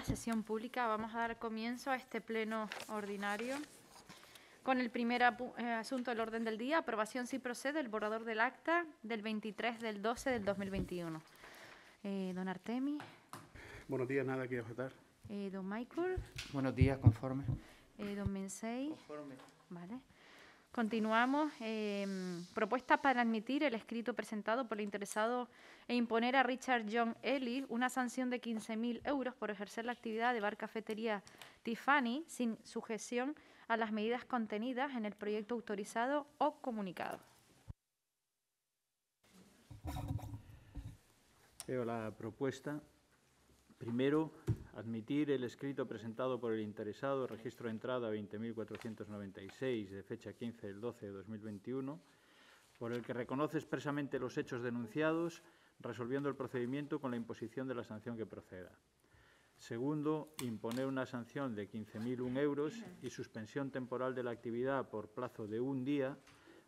sesión pública. Vamos a dar comienzo a este pleno ordinario con el primer eh, asunto del orden del día, aprobación si procede el borrador del acta del 23 del 12 del 2021. Eh, don Artemi. Buenos días, nada que objetar. Eh, don Michael. Buenos días, conforme. don Mensei. Conforme. Vale. Continuamos. Em, propuesta para admitir el escrito presentado por el interesado e imponer a Richard John Ellis una sanción de 15.000 euros por ejercer la actividad de barcafetería Tiffany sin sujeción a las medidas contenidas en el proyecto autorizado o comunicado. Veo la propuesta. Primero, admitir el escrito presentado por el interesado, registro de entrada 20.496, de fecha 15 del 12 de 2021, por el que reconoce expresamente los hechos denunciados, resolviendo el procedimiento con la imposición de la sanción que proceda. Segundo, imponer una sanción de 15.001 euros y suspensión temporal de la actividad por plazo de un día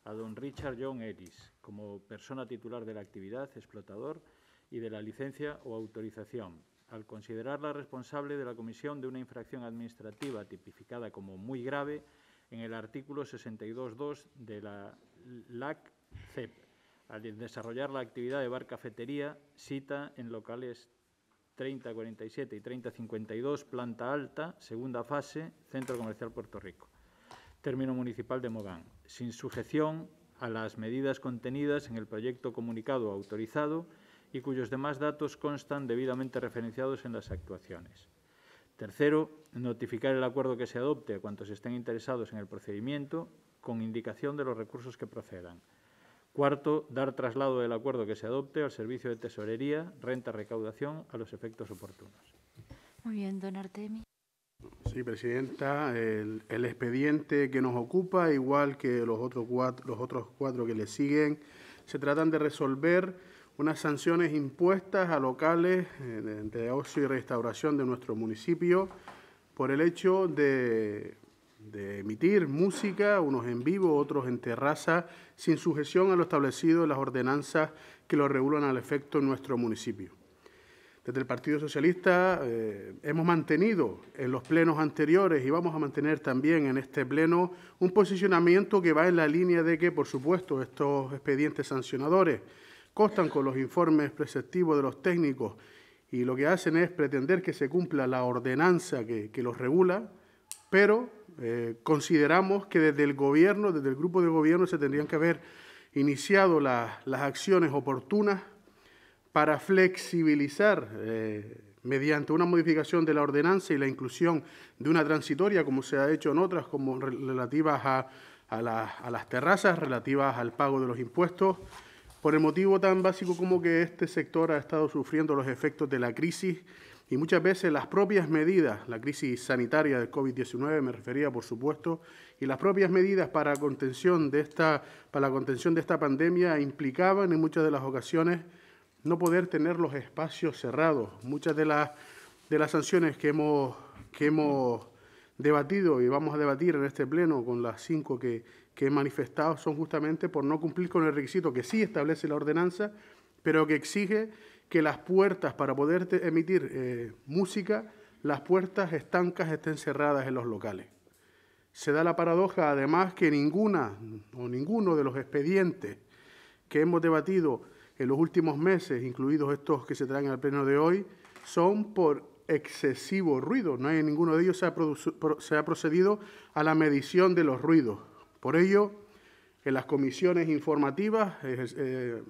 a don Richard John Ellis, como persona titular de la actividad, explotador, y de la licencia o autorización, al considerarla responsable de la comisión de una infracción administrativa tipificada como muy grave en el artículo 62.2 de la LAC-CEP, al desarrollar la actividad de barcafetería, cita en locales 3047 y 3052, planta alta, segunda fase, Centro Comercial Puerto Rico, término municipal de Mogán, sin sujeción a las medidas contenidas en el proyecto comunicado autorizado y cuyos demás datos constan debidamente referenciados en las actuaciones. Tercero, notificar el acuerdo que se adopte a cuantos estén interesados en el procedimiento con indicación de los recursos que procedan. Cuarto, dar traslado del acuerdo que se adopte al servicio de tesorería, renta, recaudación a los efectos oportunos. Muy bien, don Artemi. Sí, Presidenta, el, expediente que nos ocupa, igual que los otros, cuatro, los otros cuatro que le siguen, se tratan de resolver unas sanciones impuestas a locales eh, de ocio y restauración de nuestro municipio por el hecho de, emitir música, unos en vivo, otros en terraza, sin sujeción a lo establecido en las ordenanzas que lo regulan al efecto en nuestro municipio. Desde el Partido Socialista eh, hemos mantenido en los plenos anteriores y vamos a mantener también en este pleno un posicionamiento que va en la línea de que, por supuesto, estos expedientes sancionadores constan con los informes preceptivos de los técnicos y lo que hacen es pretender que se cumpla la ordenanza que, los regula, pero eh, consideramos que desde el gobierno, desde el grupo de gobierno, se tendrían que haber iniciado las acciones oportunas para flexibilizar eh, mediante una modificación de la ordenanza y la inclusión de una transitoria, como se ha hecho en otras, como relativas a las terrazas, relativas al pago de los impuestos, por el motivo tan básico como que este sector ha estado sufriendo los efectos de la crisis y muchas veces las propias medidas, la crisis sanitaria del COVID-19 me refería por supuesto, y las propias medidas para, contención de esta, para la contención de esta pandemia implicaban en muchas de las ocasiones no poder tener los espacios cerrados. Muchas de las, de las sanciones que hemos, que hemos debatido y vamos a debatir en este pleno con las cinco que, que manifestado son justamente por no cumplir con el requisito que sí establece la ordenanza, pero que exige que las puertas para poder emitir eh, música, las puertas estancas estén cerradas en los locales. Se da la paradoja, además, que ninguna o ninguno de los expedientes que hemos debatido en los últimos meses, incluidos estos que se traen al pleno de hoy, son por excesivo ruido. No hay ninguno de ellos se ha procedido a la medición de los ruidos por ello, en las comisiones informativas, eh,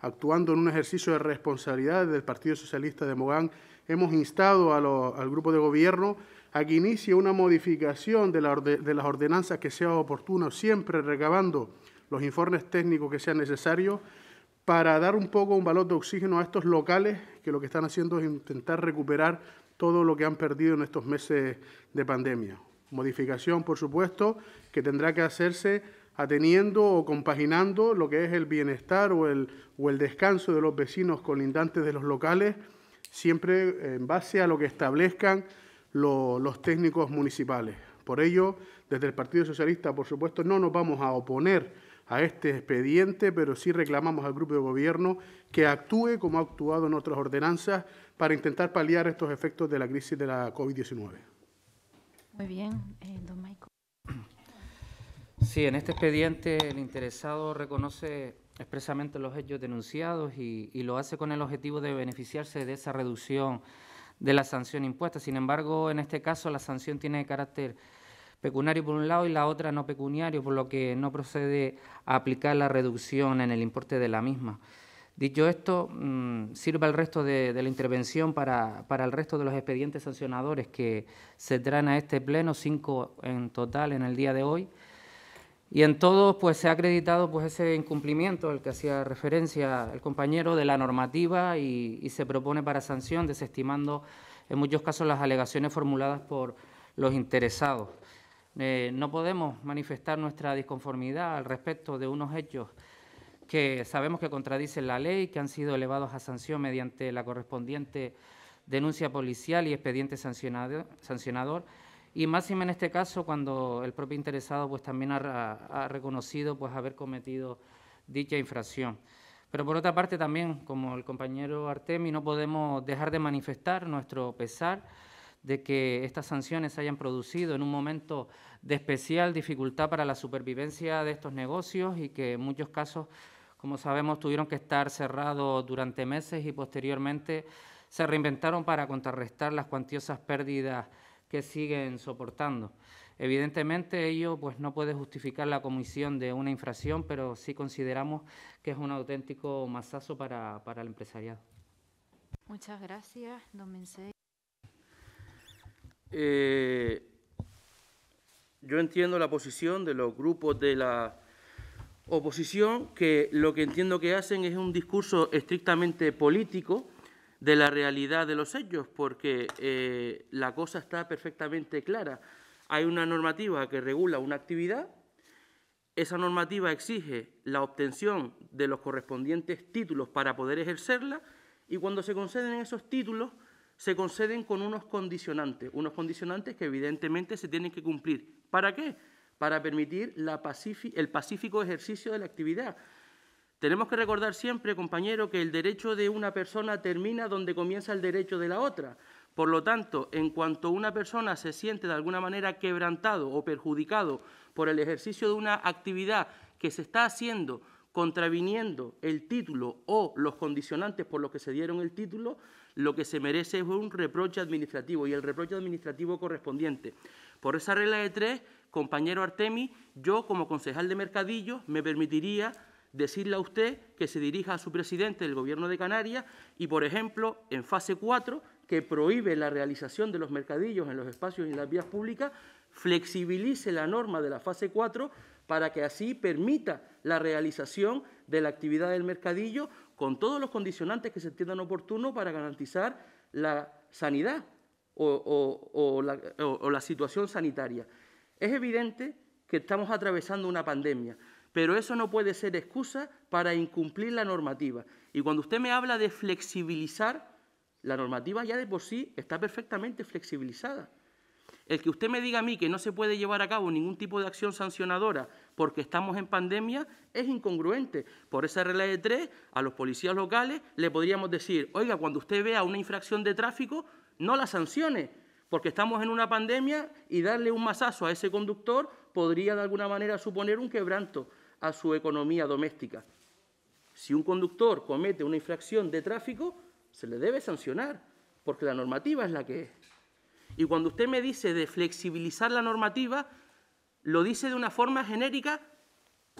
actuando en un ejercicio de responsabilidad del Partido Socialista de Mogán, hemos instado al grupo de gobierno a que inicie una modificación de, las ordenanzas que sea oportuna, siempre recabando los informes técnicos que sean necesarios para dar un poco un valor de oxígeno a estos locales que lo que están haciendo es intentar recuperar todo lo que han perdido en estos meses de pandemia. Modificación, por supuesto, que tendrá que hacerse ateniendo o compaginando lo que es el bienestar o el, o el descanso de los vecinos colindantes de los locales, siempre eh, en base a lo que establezcan los técnicos municipales. Por ello, desde el Partido Socialista, por supuesto, no nos vamos a oponer a este expediente, pero sí reclamamos al grupo de gobierno que actúe como ha actuado en otras ordenanzas para intentar paliar estos efectos de la crisis de la COVID-19. Muy bien, eh, don Michael. Sí, en este expediente el interesado reconoce expresamente los hechos denunciados y, lo hace con el objetivo de beneficiarse de esa reducción de la sanción impuesta. Sin embargo, en este caso la sanción tiene carácter pecuniario por un lado y la otra no pecuniario, por lo que no procede a aplicar la reducción en el importe de la misma. Dicho esto, mm, sirva el resto de, la intervención para, el resto de los expedientes sancionadores que se traen a este pleno, cinco en total en el día de hoy. Y en todos pues, se ha acreditado pues, ese incumplimiento al que hacía referencia el compañero de la normativa y, se propone para sanción, desestimando en muchos casos las alegaciones formuladas por los interesados. Eh, no podemos manifestar nuestra disconformidad al respecto de unos hechos que sabemos que contradicen la ley, que han sido elevados a sanción mediante la correspondiente denuncia policial y expediente sancionador, y máxima en este caso cuando el propio interesado pues, también ha, reconocido pues, haber cometido dicha infracción. Pero por otra parte también, como el compañero Artemi, no podemos dejar de manifestar nuestro pesar de que estas sanciones hayan producido en un momento de especial dificultad para la supervivencia de estos negocios y que en muchos casos como sabemos, tuvieron que estar cerrados durante meses y posteriormente se reinventaron para contrarrestar las cuantiosas pérdidas que siguen soportando. Evidentemente ello pues, no puede justificar la comisión de una infracción, pero sí consideramos que es un auténtico masazo para, para el empresariado. Muchas gracias, don Mensei. Eh, yo entiendo la posición de los grupos de la oposición que lo que entiendo que hacen es un discurso estrictamente político de la realidad de los hechos, porque eh, la cosa está perfectamente clara. Hay una normativa que regula una actividad, esa normativa exige la obtención de los correspondientes títulos para poder ejercerla y cuando se conceden esos títulos se conceden con unos condicionantes, unos condicionantes que evidentemente se tienen que cumplir. ¿Para qué? para permitir el pacífico ejercicio de la actividad. Tenemos que recordar siempre, compañero, que el derecho de una persona termina donde comienza el derecho de la otra. Por lo tanto, en cuanto una persona se siente de alguna manera quebrantado o perjudicado por el ejercicio de una actividad que se está haciendo contraviniendo el título o los condicionantes por los que se dieron el título, lo que se merece es un reproche administrativo y el reproche administrativo correspondiente. Por esa regla de tres, compañero Artemi, yo como concejal de Mercadillo me permitiría decirle a usted que se dirija a su presidente del Gobierno de Canarias y, por ejemplo, en fase 4, que prohíbe la realización de los mercadillos en los espacios y las vías públicas, flexibilice la norma de la fase 4 para que así permita la realización de la actividad del mercadillo con todos los condicionantes que se entiendan oportunos para garantizar la sanidad o la situación sanitaria. Es evidente que estamos atravesando una pandemia, pero eso no puede ser excusa para incumplir la normativa. Y cuando usted me habla de flexibilizar, la normativa ya de por sí está perfectamente flexibilizada. El que usted me diga a mí que no se puede llevar a cabo ningún tipo de acción sancionadora porque estamos en pandemia es incongruente. Por esa regla de tres, a los policías locales le podríamos decir, oiga, cuando usted vea una infracción de tráfico, no la sancione, porque estamos en una pandemia y darle un masazo a ese conductor podría de alguna manera suponer un quebranto a su economía doméstica. Si un conductor comete una infracción de tráfico, se le debe sancionar, porque la normativa es la que es. Y cuando usted me dice de flexibilizar la normativa, lo dice de una forma genérica,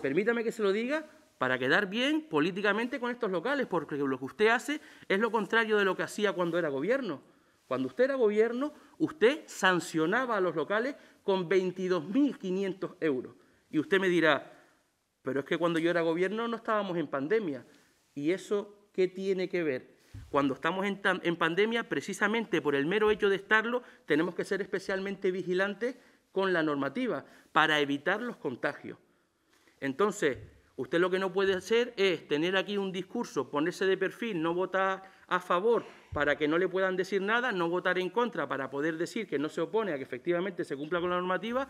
permítame que se lo diga, para quedar bien políticamente con estos locales, porque lo que usted hace es lo contrario de lo que hacía cuando era gobierno. Cuando usted era gobierno, usted sancionaba a los locales con 22.500 euros. Y usted me dirá, pero es que cuando yo era gobierno no estábamos en pandemia. ¿Y eso qué tiene que ver? Cuando estamos en, pandemia, precisamente por el mero hecho de estarlo, tenemos que ser especialmente vigilantes con la normativa para evitar los contagios. Entonces, usted lo que no puede hacer es tener aquí un discurso, ponerse de perfil, no votar a favor para que no le puedan decir nada, no votar en contra para poder decir que no se opone a que efectivamente se cumpla con la normativa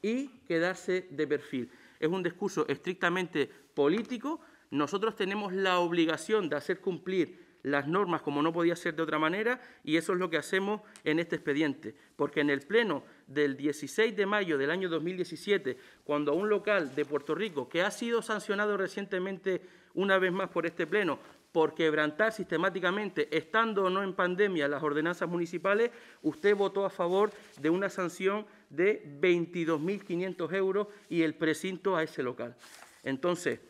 y quedarse de perfil. Es un discurso estrictamente político. Nosotros tenemos la obligación de hacer cumplir las normas como no podía ser de otra manera y eso es lo que hacemos en este expediente. Porque en el pleno del 16 de mayo del año 2017, cuando a un local de Puerto Rico, que ha sido sancionado recientemente una vez más por este pleno, por quebrantar sistemáticamente, estando o no en pandemia, las ordenanzas municipales, usted votó a favor de una sanción de 22.500 euros y el precinto a ese local. Entonces,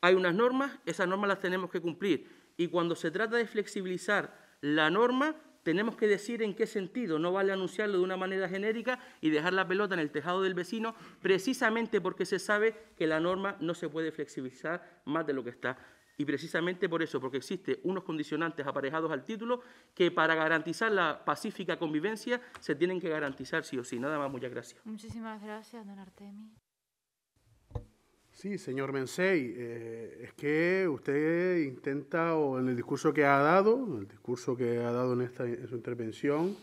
hay unas normas, esas normas las tenemos que cumplir. Y cuando se trata de flexibilizar la norma, tenemos que decir en qué sentido. No vale anunciarlo de una manera genérica y dejar la pelota en el tejado del vecino, precisamente porque se sabe que la norma no se puede flexibilizar más de lo que está. Y precisamente por eso, porque existen unos condicionantes aparejados al título que para garantizar la pacífica convivencia se tienen que garantizar sí o sí. Nada más, muchas gracias. Muchísimas gracias, don Artemi. Sí, señor Mensei, eh, es que usted intenta, o en el discurso que ha dado, en el discurso que ha dado en, esta, en su intervención,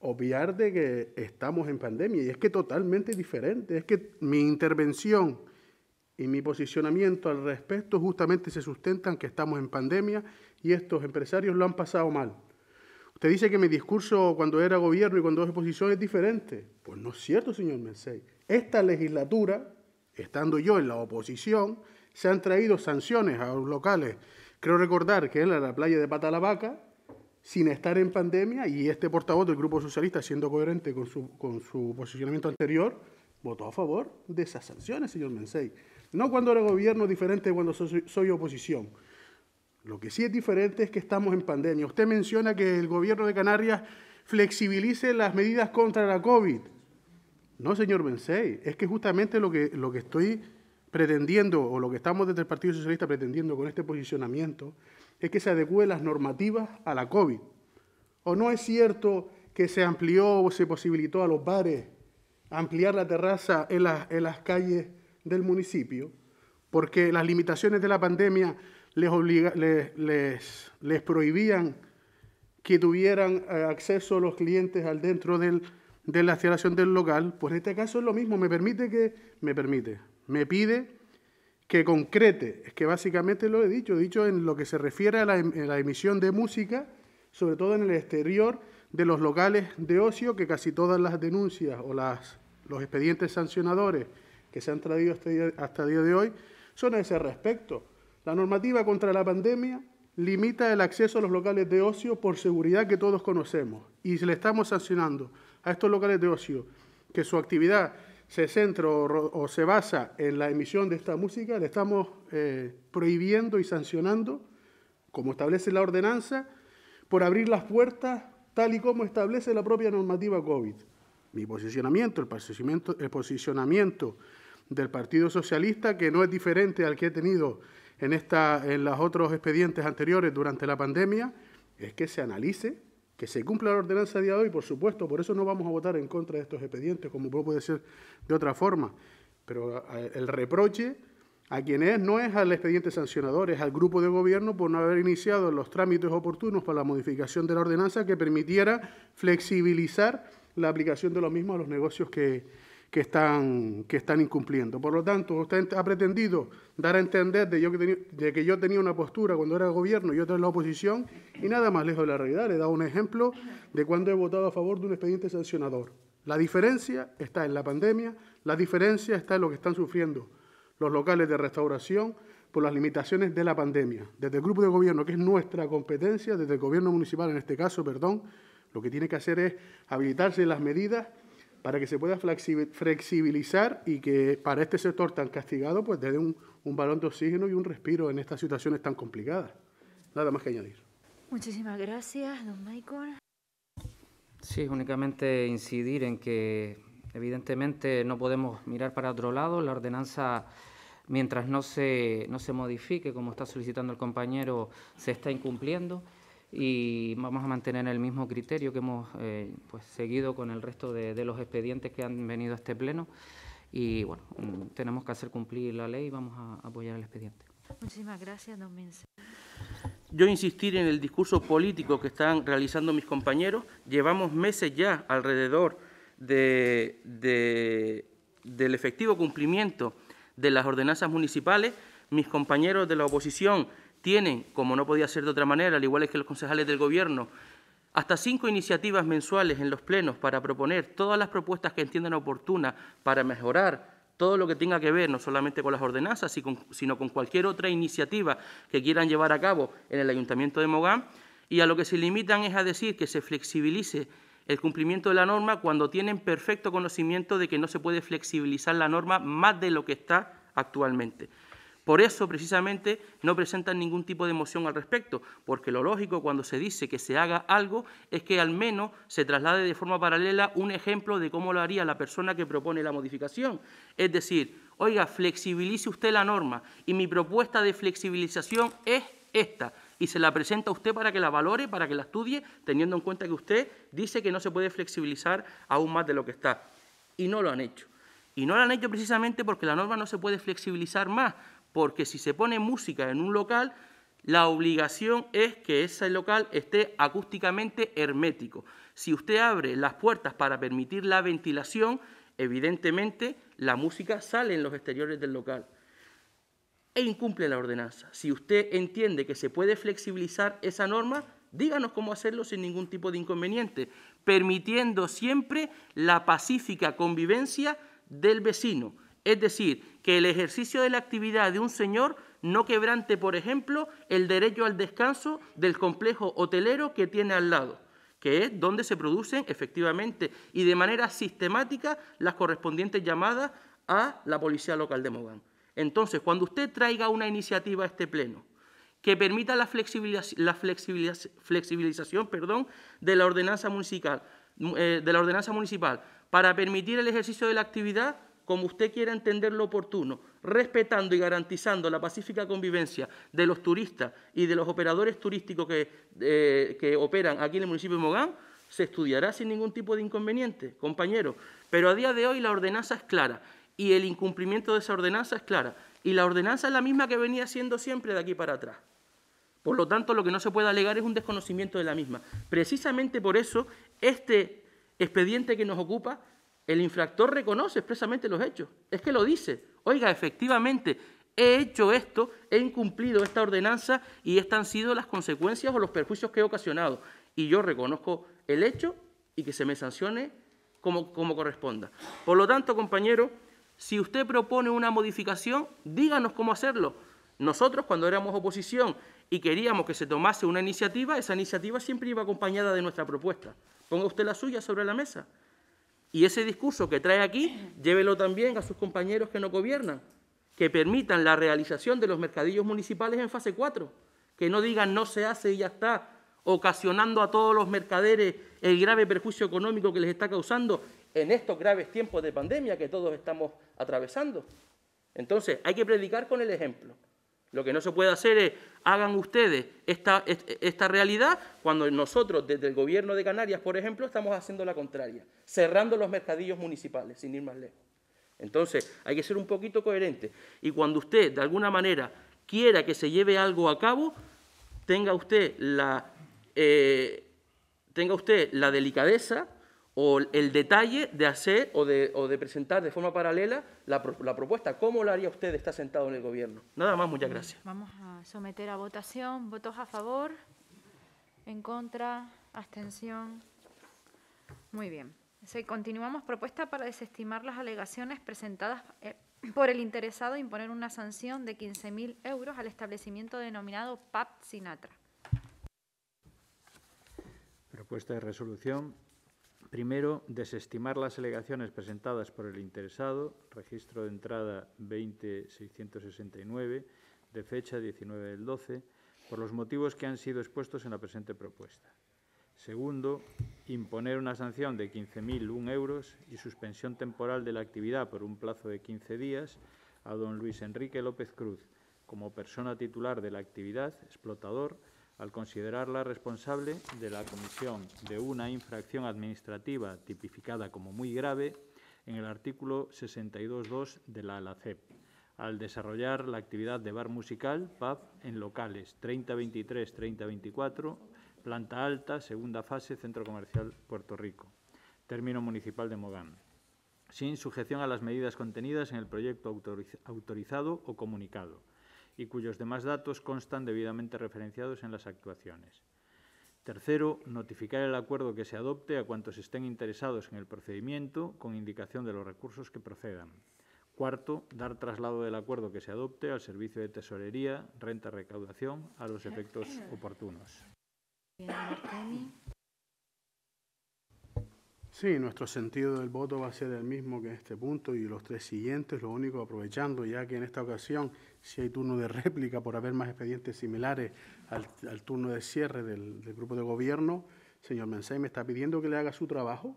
obviar de que estamos en pandemia. Y es que totalmente diferente. Es que mi intervención y mi posicionamiento al respecto justamente se sustenta en que estamos en pandemia y estos empresarios lo han pasado mal. Usted dice que mi discurso cuando era gobierno y cuando es oposición es diferente. Pues no es cierto, señor Mensei. Esta legislatura, estando yo en la oposición, se han traído sanciones a los locales. Creo recordar que en la playa de Patalabaca, sin estar en pandemia, y este portavoz del Grupo Socialista, siendo coherente con su, con su posicionamiento anterior, votó a favor de esas sanciones, señor Mensei. No cuando era gobierno, diferente de cuando soy, oposición. Lo que sí es diferente es que estamos en pandemia. Usted menciona que el gobierno de Canarias flexibilice las medidas contra la COVID. No, señor Bensey, es que justamente lo que, lo que estoy pretendiendo o lo que estamos desde el Partido Socialista pretendiendo con este posicionamiento es que se adecúen las normativas a la COVID. ¿O no es cierto que se amplió o se posibilitó a los bares ampliar la terraza en, en las calles del municipio, porque las limitaciones de la pandemia les, prohibían que tuvieran eh, acceso los clientes al dentro del, de la instalación del local, pues en este caso es lo mismo, me permite que, me permite, me pide que concrete, es que básicamente lo he dicho, he dicho en lo que se refiere a la, em, a la emisión de música, sobre todo en el exterior de los locales de ocio, que casi todas las denuncias o las, los expedientes sancionadores que se han traído hasta, día, el día de hoy son a ese respecto. La normativa contra la pandemia limita el acceso a los locales de ocio por seguridad que todos conocemos y le estamos sancionando a estos locales de ocio que su actividad se centra o, se basa en la emisión de esta música, le estamos eh, prohibiendo y sancionando, como establece la ordenanza, por abrir las puertas tal y como establece la propia normativa COVID. Mi posicionamiento, el posicionamiento del Partido Socialista, que no es diferente al que he tenido en, esta, en los otros expedientes anteriores durante la pandemia, es que se analice, que se cumpla la ordenanza de hoy, por supuesto, por eso no vamos a votar en contra de estos expedientes, como puede ser de otra forma. Pero el reproche a quienes no es al expediente sancionador, es al grupo de gobierno por no haber iniciado los trámites oportunos para la modificación de la ordenanza que permitiera flexibilizar la aplicación de lo mismo a los negocios que, que están, que están incumpliendo. Por lo tanto, usted ha pretendido dar a entender de, que yo tenía una postura cuando era gobierno y otra en la oposición, y nada más lejos de la realidad. Le he dado un ejemplo de cuando he votado a favor de un expediente sancionador. La diferencia está en la pandemia, la diferencia está en lo que están sufriendo los locales de restauración por las limitaciones de la pandemia. Desde el grupo de gobierno, que es nuestra competencia, desde el gobierno municipal en este caso, perdón, lo que tiene que hacer es habilitarse las medidas para que se pueda flexibilizar y que para este sector tan castigado pues dé un, balón de oxígeno y un respiro en estas situaciones tan complicadas. Nada más que añadir. Muchísimas gracias, don Michael. Sí, únicamente incidir en que evidentemente no podemos mirar para otro lado. La ordenanza, mientras no se, no se modifique, como está solicitando el compañero, se está incumpliendo y vamos a mantener el mismo criterio que hemos eh, pues, seguido con el resto de, los expedientes que han venido a este pleno y bueno, mm, tenemos que hacer cumplir la ley y vamos a apoyar el expediente. Muchísimas gracias, don Yo insistir en el discurso político que están realizando mis compañeros. Llevamos meses ya alrededor de, del efectivo cumplimiento de las ordenanzas municipales. Mis compañeros de la oposición tienen, como no podía ser de otra manera, al igual que los concejales del Gobierno, hasta cinco iniciativas mensuales en los plenos para proponer todas las propuestas que entiendan oportunas para mejorar todo lo que tenga que ver no solamente con las ordenanzas, sino con cualquier otra iniciativa que quieran llevar a cabo en el Ayuntamiento de Mogán, y a lo que se limitan es a decir que se flexibilice el cumplimiento de la norma cuando tienen perfecto conocimiento de que no se puede flexibilizar la norma más de lo que está actualmente. Por eso, precisamente, no presentan ningún tipo de emoción al respecto, porque lo lógico cuando se dice que se haga algo es que al menos se traslade de forma paralela un ejemplo de cómo lo haría la persona que propone la modificación. Es decir, oiga, flexibilice usted la norma y mi propuesta de flexibilización es esta y se la presenta a usted para que la valore, para que la estudie, teniendo en cuenta que usted dice que no se puede flexibilizar aún más de lo que está. Y no lo han hecho. Y no lo han hecho precisamente porque la norma no se puede flexibilizar más, porque si se pone música en un local, la obligación es que ese local esté acústicamente hermético. Si usted abre las puertas para permitir la ventilación, evidentemente la música sale en los exteriores del local e incumple la ordenanza. Si usted entiende que se puede flexibilizar esa norma, díganos cómo hacerlo sin ningún tipo de inconveniente, permitiendo siempre la pacífica convivencia del vecino. Es decir, que el ejercicio de la actividad de un señor no quebrante, por ejemplo, el derecho al descanso del complejo hotelero que tiene al lado, que es donde se producen efectivamente y de manera sistemática las correspondientes llamadas a la policía local de Mogán. Entonces, cuando usted traiga una iniciativa a este pleno que permita la, flexibilización de la ordenanza eh, de la ordenanza municipal para permitir el ejercicio de la actividad, como usted quiera entender lo oportuno, respetando y garantizando la pacífica convivencia de los turistas y de los operadores turísticos que, eh, que operan aquí en el municipio de Mogán, se estudiará sin ningún tipo de inconveniente, compañero. Pero a día de hoy la ordenanza es clara y el incumplimiento de esa ordenanza es clara. Y la ordenanza es la misma que venía siendo siempre de aquí para atrás. Por lo tanto, lo que no se puede alegar es un desconocimiento de la misma. Precisamente por eso, este expediente que nos ocupa el infractor reconoce expresamente los hechos. Es que lo dice. Oiga, efectivamente, he hecho esto, he incumplido esta ordenanza y estas han sido las consecuencias o los perjuicios que he ocasionado. Y yo reconozco el hecho y que se me sancione como, corresponda. Por lo tanto, compañero, si usted propone una modificación, díganos cómo hacerlo. Nosotros, cuando éramos oposición y queríamos que se tomase una iniciativa, esa iniciativa siempre iba acompañada de nuestra propuesta. Ponga usted la suya sobre la mesa. Y ese discurso que trae aquí, llévelo también a sus compañeros que no gobiernan, que permitan la realización de los mercadillos municipales en fase 4, que no digan no se hace y ya está, ocasionando a todos los mercaderes el grave perjuicio económico que les está causando en estos graves tiempos de pandemia que todos estamos atravesando. Entonces, hay que predicar con el ejemplo. Lo que no se puede hacer es, hagan ustedes esta, esta realidad cuando nosotros desde el gobierno de Canarias, por ejemplo, estamos haciendo la contraria, cerrando los mercadillos municipales, sin ir más lejos. Entonces, hay que ser un poquito coherente. Y cuando usted, de alguna manera, quiera que se lleve algo a cabo, tenga usted la, eh, tenga usted la delicadeza o el detalle de hacer o de, presentar de forma paralela la, propuesta. ¿Cómo lo haría usted está sentado en el gobierno? Nada más, muchas gracias. Vamos a someter a votación. ¿Votos a favor? ¿En contra? ¿Abstención? Muy bien. continuamos propuesta para desestimar las alegaciones presentadas eh, por el interesado e imponer una sanción de 15.000 euros al establecimiento denominado PAP Sinatra. Propuesta de resolución Primero, desestimar las alegaciones presentadas por el interesado, registro de entrada 20669, de fecha 19 del 12, por los motivos que han sido expuestos en la presente propuesta. Segundo, imponer una sanción de 15.001 euros y suspensión temporal de la actividad por un plazo de 15 días a don Luis Enrique López Cruz, como persona titular de la actividad, explotador, al considerarla responsable de la comisión de una infracción administrativa tipificada como muy grave en el artículo 62.2 de la ALACEP, al desarrollar la actividad de bar musical, PAP en locales 3023-3024, planta alta, segunda fase, Centro Comercial Puerto Rico, término municipal de Mogán, sin sujeción a las medidas contenidas en el proyecto autorizado o comunicado y cuyos demás datos constan debidamente referenciados en las actuaciones. Tercero, notificar el acuerdo que se adopte a cuantos estén interesados en el procedimiento con indicación de los recursos que procedan. Cuarto, dar traslado del acuerdo que se adopte al servicio de tesorería, renta recaudación, a los efectos oportunos. Sí, nuestro sentido del voto va a ser el mismo que en este punto y los tres siguientes. Lo único, aprovechando ya que en esta ocasión si hay turno de réplica por haber más expedientes similares al, turno de cierre del, del, grupo de gobierno, señor Mensay me está pidiendo que le haga su trabajo.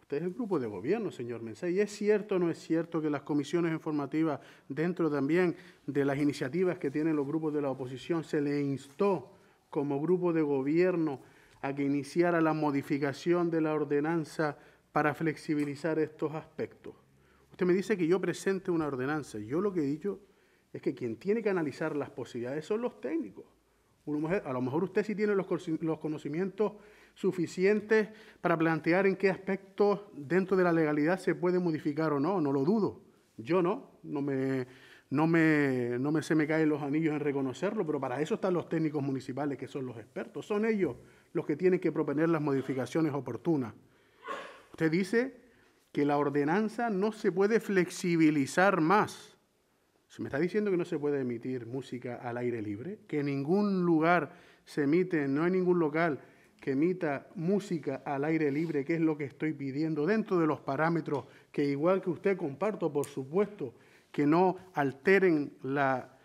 Usted es el grupo de gobierno, señor Mensay. ¿Y es cierto o no es cierto que las comisiones informativas, dentro también de las iniciativas que tienen los grupos de la oposición, se le instó como grupo de gobierno a que iniciara la modificación de la ordenanza para flexibilizar estos aspectos. Usted me dice que yo presente una ordenanza. Yo lo que he dicho es que quien tiene que analizar las posibilidades son los técnicos. A lo mejor usted sí tiene los, conocimientos suficientes para plantear en qué aspectos dentro de la legalidad se puede modificar o no, no lo dudo. Yo no, no me, no me, no me, se me caen los anillos en reconocerlo, pero para eso están los técnicos municipales que son los expertos. Son ellos los que tienen que proponer las modificaciones oportunas. Usted dice que la ordenanza no se puede flexibilizar más. Se me está diciendo que no se puede emitir música al aire libre, que en ningún lugar se emite, no hay ningún local que emita música al aire libre, que es lo que estoy pidiendo, dentro de los parámetros que igual que usted comparto, por supuesto, que no alteren la,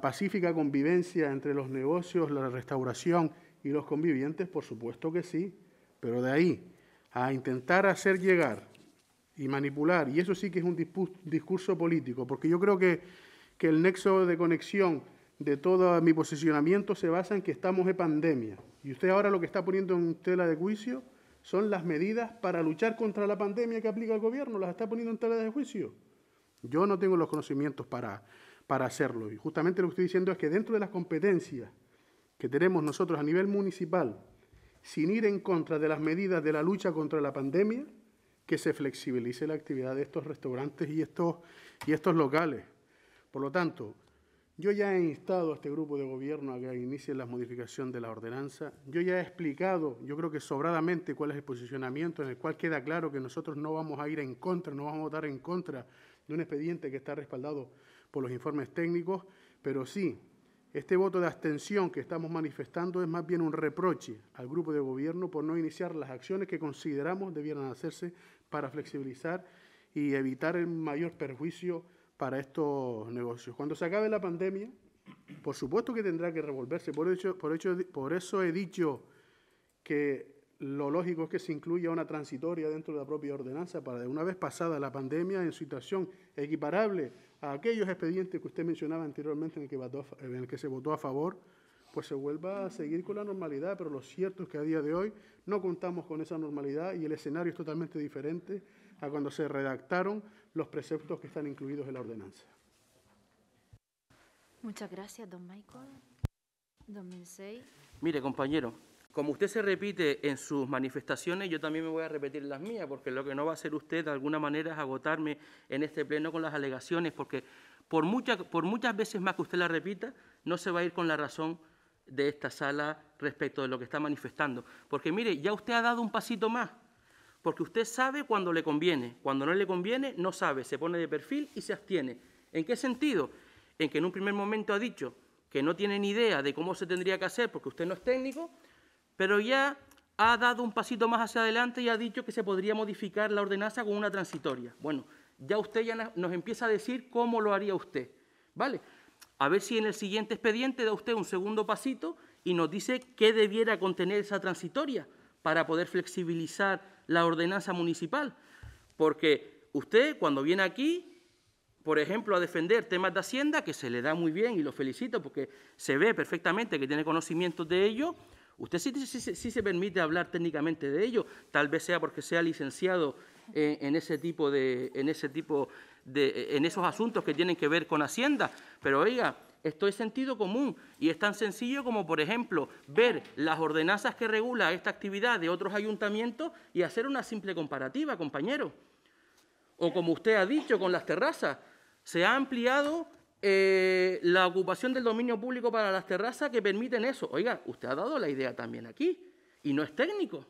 pacífica convivencia entre los negocios, la restauración y los convivientes, por supuesto que sí, pero de ahí a intentar hacer llegar y manipular, y eso sí que es un discurso político, porque yo creo que, que el nexo de conexión de todo mi posicionamiento se basa en que estamos en pandemia, y usted ahora lo que está poniendo en tela de juicio son las medidas para luchar contra la pandemia que aplica el gobierno, las está poniendo en tela de juicio. Yo no tengo los conocimientos para, para hacerlo. Y justamente lo que estoy diciendo es que dentro de las competencias que tenemos nosotros a nivel municipal, sin ir en contra de las medidas de la lucha contra la pandemia, que se flexibilice la actividad de estos restaurantes y estos, y estos locales. Por lo tanto, yo ya he instado a este grupo de gobierno a que inicie la modificación de la ordenanza. Yo ya he explicado, yo creo que sobradamente, cuál es el posicionamiento en el cual queda claro que nosotros no vamos a ir en contra, no vamos a votar en contra de un expediente que está respaldado por los informes técnicos, pero sí, este voto de abstención que estamos manifestando es más bien un reproche al grupo de gobierno por no iniciar las acciones que consideramos debieran hacerse para flexibilizar y evitar el mayor perjuicio para estos negocios. Cuando se acabe la pandemia, por supuesto que tendrá que revolverse. Por, eso he dicho que lo lógico es que se incluya una transitoria dentro de la propia ordenanza para de una vez pasada la pandemia en situación equiparable a aquellos expedientes que usted mencionaba anteriormente en el que, se votó a favor, pues se vuelva a seguir con la normalidad, pero lo cierto es que a día de hoy no contamos con esa normalidad y el escenario es totalmente diferente a cuando se redactaron los preceptos que están incluidos en la ordenanza. Muchas gracias, don Michael. Don Mire, compañero, como usted se repite en sus manifestaciones, yo también me voy a repetir las mías, porque lo que no va a hacer usted de alguna manera es agotarme en este pleno con las alegaciones, porque por, mucha, por muchas veces más que usted la repita, no se va a ir con la razón de esta sala respecto de lo que está manifestando. Porque mire, ya usted ha dado un pasito más, porque usted sabe cuando le conviene, cuando no le conviene, no sabe, se pone de perfil y se abstiene. ¿En qué sentido? En que en un primer momento ha dicho que no tiene ni idea de cómo se tendría que hacer porque usted no es técnico, pero ya ha dado un pasito más hacia adelante y ha dicho que se podría modificar la ordenanza con una transitoria. Bueno, ya usted ya nos empieza a decir cómo lo haría usted, ¿vale? A ver si en el siguiente expediente da usted un segundo pasito y nos dice qué debiera contener esa transitoria para poder flexibilizar la ordenanza municipal. Porque usted cuando viene aquí, por ejemplo, a defender temas de Hacienda, que se le da muy bien y lo felicito porque se ve perfectamente que tiene conocimiento de ello, Usted sí, se permite hablar técnicamente de ello, tal vez sea porque sea licenciado en ese tipo de, en ese tipo de, en esos asuntos que tienen que ver con Hacienda, pero oiga, esto es sentido común y es tan sencillo como, por ejemplo, ver las ordenanzas que regula esta actividad de otros ayuntamientos y hacer una simple comparativa, compañero. O como usted ha dicho con las terrazas, se ha ampliado eh, la ocupación del dominio público para las terrazas que permiten eso. Oiga, usted ha dado la idea también aquí y no es técnico.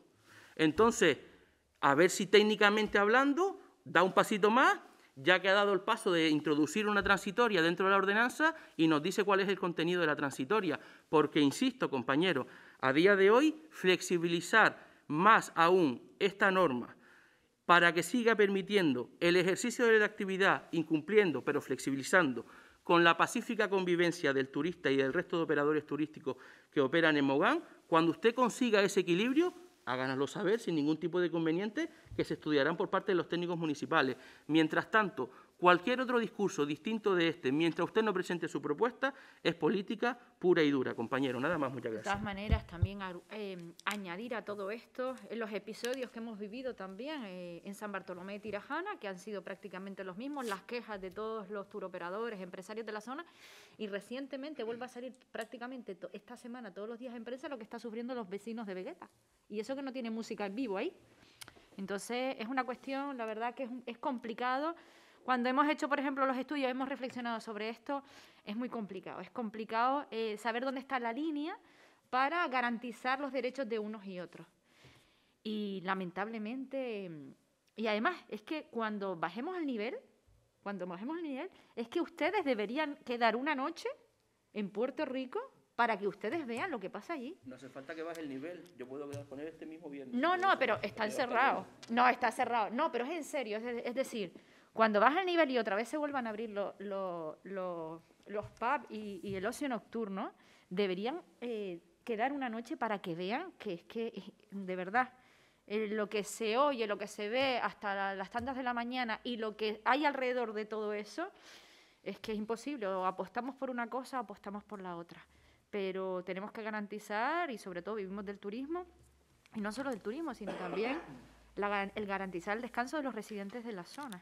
Entonces, a ver si técnicamente hablando, da un pasito más, ya que ha dado el paso de introducir una transitoria dentro de la ordenanza y nos dice cuál es el contenido de la transitoria. Porque, insisto, compañero... a día de hoy, flexibilizar más aún esta norma para que siga permitiendo el ejercicio de la actividad, incumpliendo, pero flexibilizando con la pacífica convivencia del turista y del resto de operadores turísticos que operan en Mogán, cuando usted consiga ese equilibrio, háganoslo saber sin ningún tipo de conveniente, que se estudiarán por parte de los técnicos municipales. Mientras tanto, Cualquier otro discurso distinto de este, mientras usted no presente su propuesta, es política pura y dura, compañero. Nada más, muchas gracias. De todas maneras, también eh, añadir a todo esto eh, los episodios que hemos vivido también eh, en San Bartolomé de Tirajana, que han sido prácticamente los mismos, las quejas de todos los turoperadores, empresarios de la zona, y recientemente vuelve a salir prácticamente esta semana, todos los días en prensa, lo que está sufriendo los vecinos de Vegueta. Y eso que no tiene música en vivo ahí. Entonces, es una cuestión, la verdad, que es, es complicado. Cuando hemos hecho, por ejemplo, los estudios, hemos reflexionado sobre esto, es muy complicado. Es complicado eh, saber dónde está la línea para garantizar los derechos de unos y otros. Y lamentablemente, y además es que cuando bajemos el nivel, cuando bajemos el nivel, es que ustedes deberían quedar una noche en Puerto Rico para que ustedes vean lo que pasa allí. No hace falta que baje el nivel, yo puedo poner este mismo viernes. No, no, pero está cerrado. No, está cerrado. No, pero es en serio, es decir, cuando baja el nivel y otra vez se vuelvan a abrir los pubs y, el ocio nocturno, deberían eh, quedar una noche para que vean que es que, eh, de verdad, eh, lo que se oye, lo que se ve hasta las tantas de la mañana y lo que hay alrededor de todo eso, es que es imposible. O apostamos por una cosa, apostamos por la otra. Pero tenemos que garantizar, y sobre todo vivimos del turismo, y no solo del turismo, sino también el garantizar el descanso de los residentes de la zona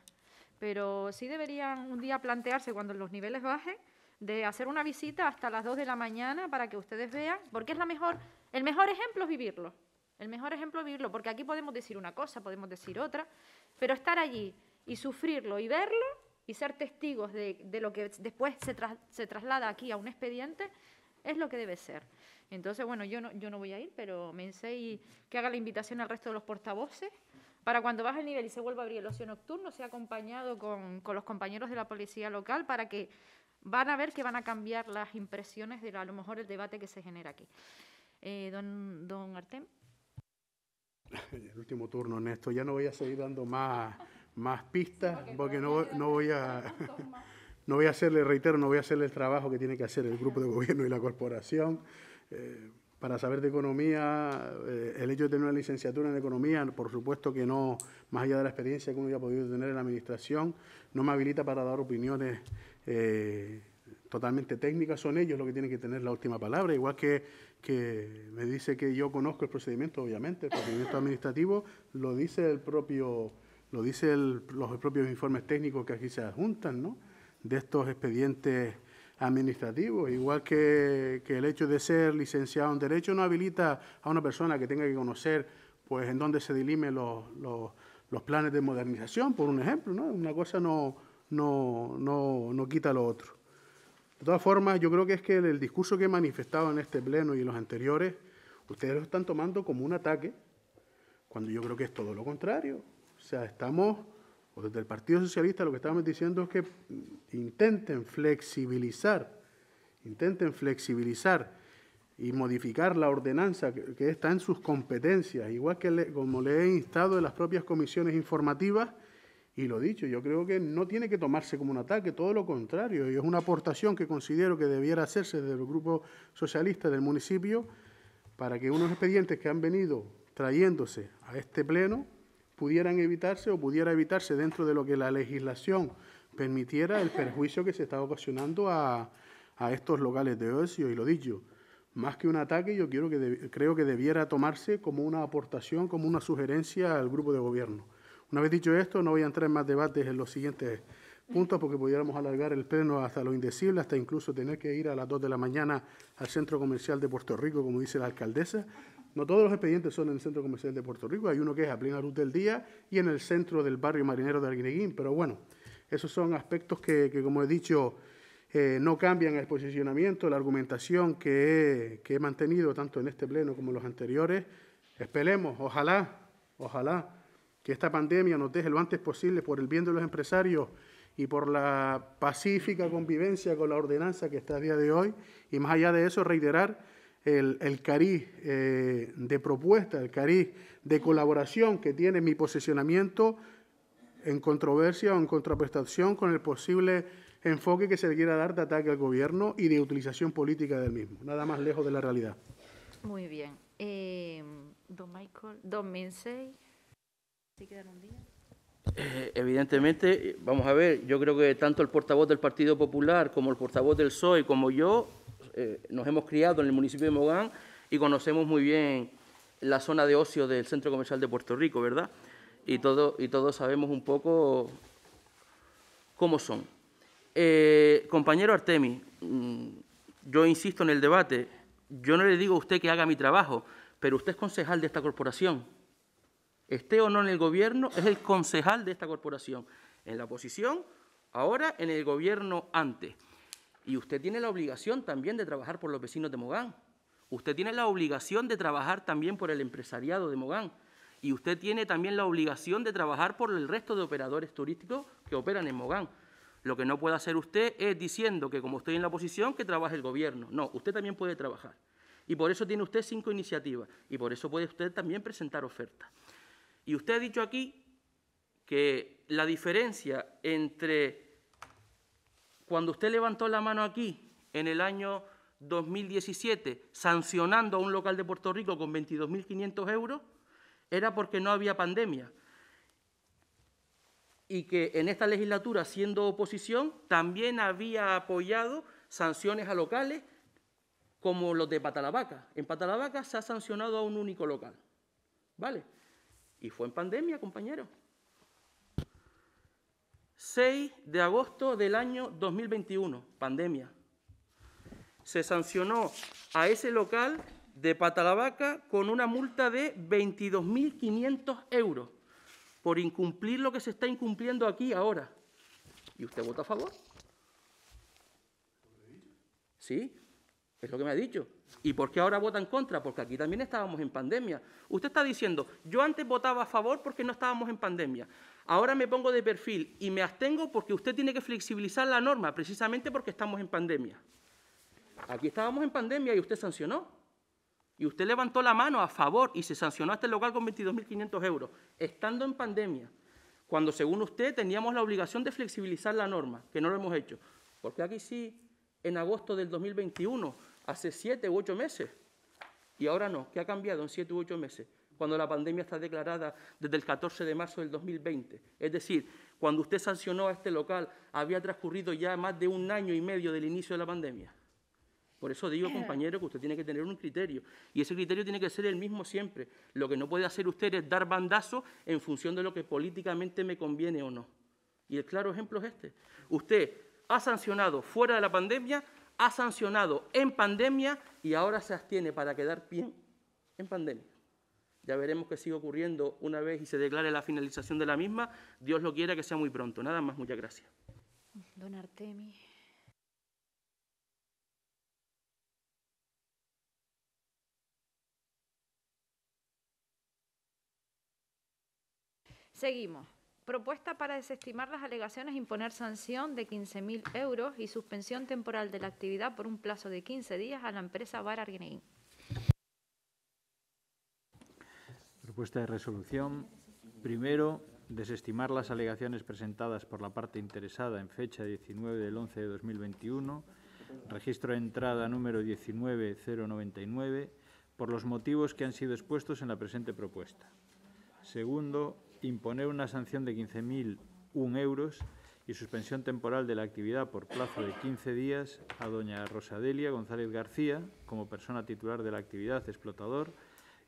pero sí deberían un día plantearse cuando los niveles bajen de hacer una visita hasta las 2 de la mañana para que ustedes vean, porque es la mejor, el mejor ejemplo es vivirlo, el mejor ejemplo vivirlo, porque aquí podemos decir una cosa, podemos decir otra, pero estar allí y sufrirlo y verlo y ser testigos de, lo que después se, traslada aquí a un expediente es lo que debe ser. Entonces, bueno, yo no, voy a ir, pero me y que haga la invitación al resto de los portavoces para cuando baje el nivel y se vuelva a abrir el ocio nocturno, sea acompañado con, los compañeros de la policía local para que van a ver que van a cambiar las impresiones de a lo mejor el debate que se genera aquí. Eh, don, don Artem. El último turno, Néstor. Ya no voy a seguir dando más, más pistas porque, no, voy a... No voy a hacerle, reitero, no voy a hacerle el trabajo que tiene que hacer el grupo de gobierno y la corporación. Eh, para saber de economía, eh, el hecho de tener una licenciatura en economía, por supuesto que no, más allá de la experiencia que uno ya ha podido tener en la administración, no me habilita para dar opiniones eh, totalmente técnicas. Son ellos los que tienen que tener la última palabra, igual que, que me dice que yo conozco el procedimiento, obviamente, el procedimiento administrativo lo dice el propio, lo dice los propios informes técnicos que aquí se adjuntan, ¿no? De estos expedientes administrativo, igual que, el hecho de ser licenciado en Derecho no habilita a una persona que tenga que conocer pues en dónde se dilimen los, los, planes de modernización, por un ejemplo, ¿no? Una cosa no, no, no, no quita lo otro. De todas formas, yo creo que es que el, el discurso que he manifestado en este pleno y en los anteriores, ustedes lo están tomando como un ataque, cuando yo creo que es todo lo contrario. O sea, estamos o desde el Partido Socialista lo que estamos diciendo es que intenten flexibilizar, intenten flexibilizar y modificar la ordenanza que, está en sus competencias, igual que como le he instado en las propias comisiones informativas, y lo dicho, yo creo que no tiene que tomarse como un ataque, todo lo contrario, y es una aportación que considero que debiera hacerse desde el Grupo Socialista del municipio para que unos expedientes que han venido trayéndose a este pleno pudieran evitarse o pudiera evitarse dentro de lo que la legislación permitiera el perjuicio que se está ocasionando a, a estos locales de ocio y lo dicho. Más que un ataque, yo quiero que creo que debiera tomarse como una aportación, como una sugerencia al grupo de gobierno. Una vez dicho esto, no voy a entrar en más debates en los siguientes puntos porque pudiéramos alargar el pleno hasta lo indecible, hasta incluso tener que ir a las 2 de la mañana al centro comercial de Puerto Rico, como dice la alcaldesa, no todos los expedientes son en el centro comercial de Puerto Rico, hay uno que es a plena luz del día y en el centro del barrio marinero de Arguineguín, pero bueno, esos son aspectos que, como he dicho, eh, no cambian el posicionamiento, la argumentación que he, que he mantenido tanto en este pleno como en los anteriores. Esperemos, ojalá, ojalá que esta pandemia nos deje lo antes posible por el bien de los empresarios y por la pacífica convivencia con la ordenanza que está a día de hoy. Y más allá de eso, reiterar el, cariz eh, de propuesta, el cariz de colaboración que tiene mi posicionamiento en controversia o en contraprestación con el posible enfoque que se le quiera dar de ataque al gobierno y de utilización política del mismo, nada más lejos de la realidad. Muy bien. Eh, don Michael, 2006. un día? evidentemente, eh, vamos a ver, yo creo que tanto el portavoz del Partido Popular como el portavoz del PSOE como yo eh, nos hemos criado en el municipio de Mogán y conocemos muy bien la zona de ocio del Centro Comercial de Puerto Rico, ¿verdad? Y, todo, y todos sabemos un poco cómo son. Eh, compañero Artemi, mm, yo insisto en el debate, yo no le digo a usted que haga mi trabajo, pero usted es concejal de esta corporación. Esté o no en el gobierno, es el concejal de esta corporación. En la oposición, ahora en el gobierno antes. Y usted tiene la obligación también de trabajar por los vecinos de Mogán. Usted tiene la obligación de trabajar también por el empresariado de Mogán. Y usted tiene también la obligación de trabajar por el resto de operadores turísticos que operan en Mogán. Lo que no puede hacer usted es diciendo que como estoy en la oposición, que trabaje el gobierno. No, usted también puede trabajar. Y por eso tiene usted cinco iniciativas. Y por eso puede usted también presentar ofertas. Y usted ha dicho aquí que la diferencia entre cuando usted levantó la mano aquí en el año 2017 sancionando a un local de Puerto Rico con 22.500 euros, era porque no había pandemia. Y que en esta legislatura, siendo oposición, también había apoyado sanciones a locales como los de Patalabaca. En Patalabaca se ha sancionado a un único local. ¿Vale? Y fue en pandemia, compañero. 6 de agosto del año 2021, pandemia. Se sancionó a ese local de Patalabaca con una multa de 22.500 euros por incumplir lo que se está incumpliendo aquí ahora. ¿Y usted vota a favor? Sí, es lo que me ha dicho. ¿Y por qué ahora vota en contra? Porque aquí también estábamos en pandemia. Usted está diciendo, yo antes votaba a favor porque no estábamos en pandemia. Ahora me pongo de perfil y me abstengo porque usted tiene que flexibilizar la norma, precisamente porque estamos en pandemia. Aquí estábamos en pandemia y usted sancionó. Y usted levantó la mano a favor y se sancionó a este local con 22.500 euros, estando en pandemia, cuando según usted teníamos la obligación de flexibilizar la norma, que no lo hemos hecho. Porque aquí sí, en agosto del 2021, hace siete u ocho meses, y ahora no, ¿qué ha cambiado en siete u ocho meses? cuando la pandemia está declarada desde el 14 de marzo del 2020. Es decir, cuando usted sancionó a este local, había transcurrido ya más de un año y medio del inicio de la pandemia. Por eso digo, compañero, que usted tiene que tener un criterio. Y ese criterio tiene que ser el mismo siempre. Lo que no puede hacer usted es dar bandazo en función de lo que políticamente me conviene o no. Y el claro ejemplo es este. Usted ha sancionado fuera de la pandemia, ha sancionado en pandemia y ahora se abstiene para quedar bien en pandemia. Ya veremos qué sigue ocurriendo una vez y se declare la finalización de la misma. Dios lo quiera que sea muy pronto. Nada más, muchas gracias. Don Artemi. Seguimos. Propuesta para desestimar las alegaciones, imponer sanción de 15.000 euros y suspensión temporal de la actividad por un plazo de 15 días a la empresa Bar Argenein. Propuesta de resolución. Primero, desestimar las alegaciones presentadas por la parte interesada en fecha 19 del 11 de 2021, registro de entrada número 19099, por los motivos que han sido expuestos en la presente propuesta. Segundo, imponer una sanción de 15.001 euros y suspensión temporal de la actividad por plazo de 15 días a doña Rosadelia González García como persona titular de la actividad explotador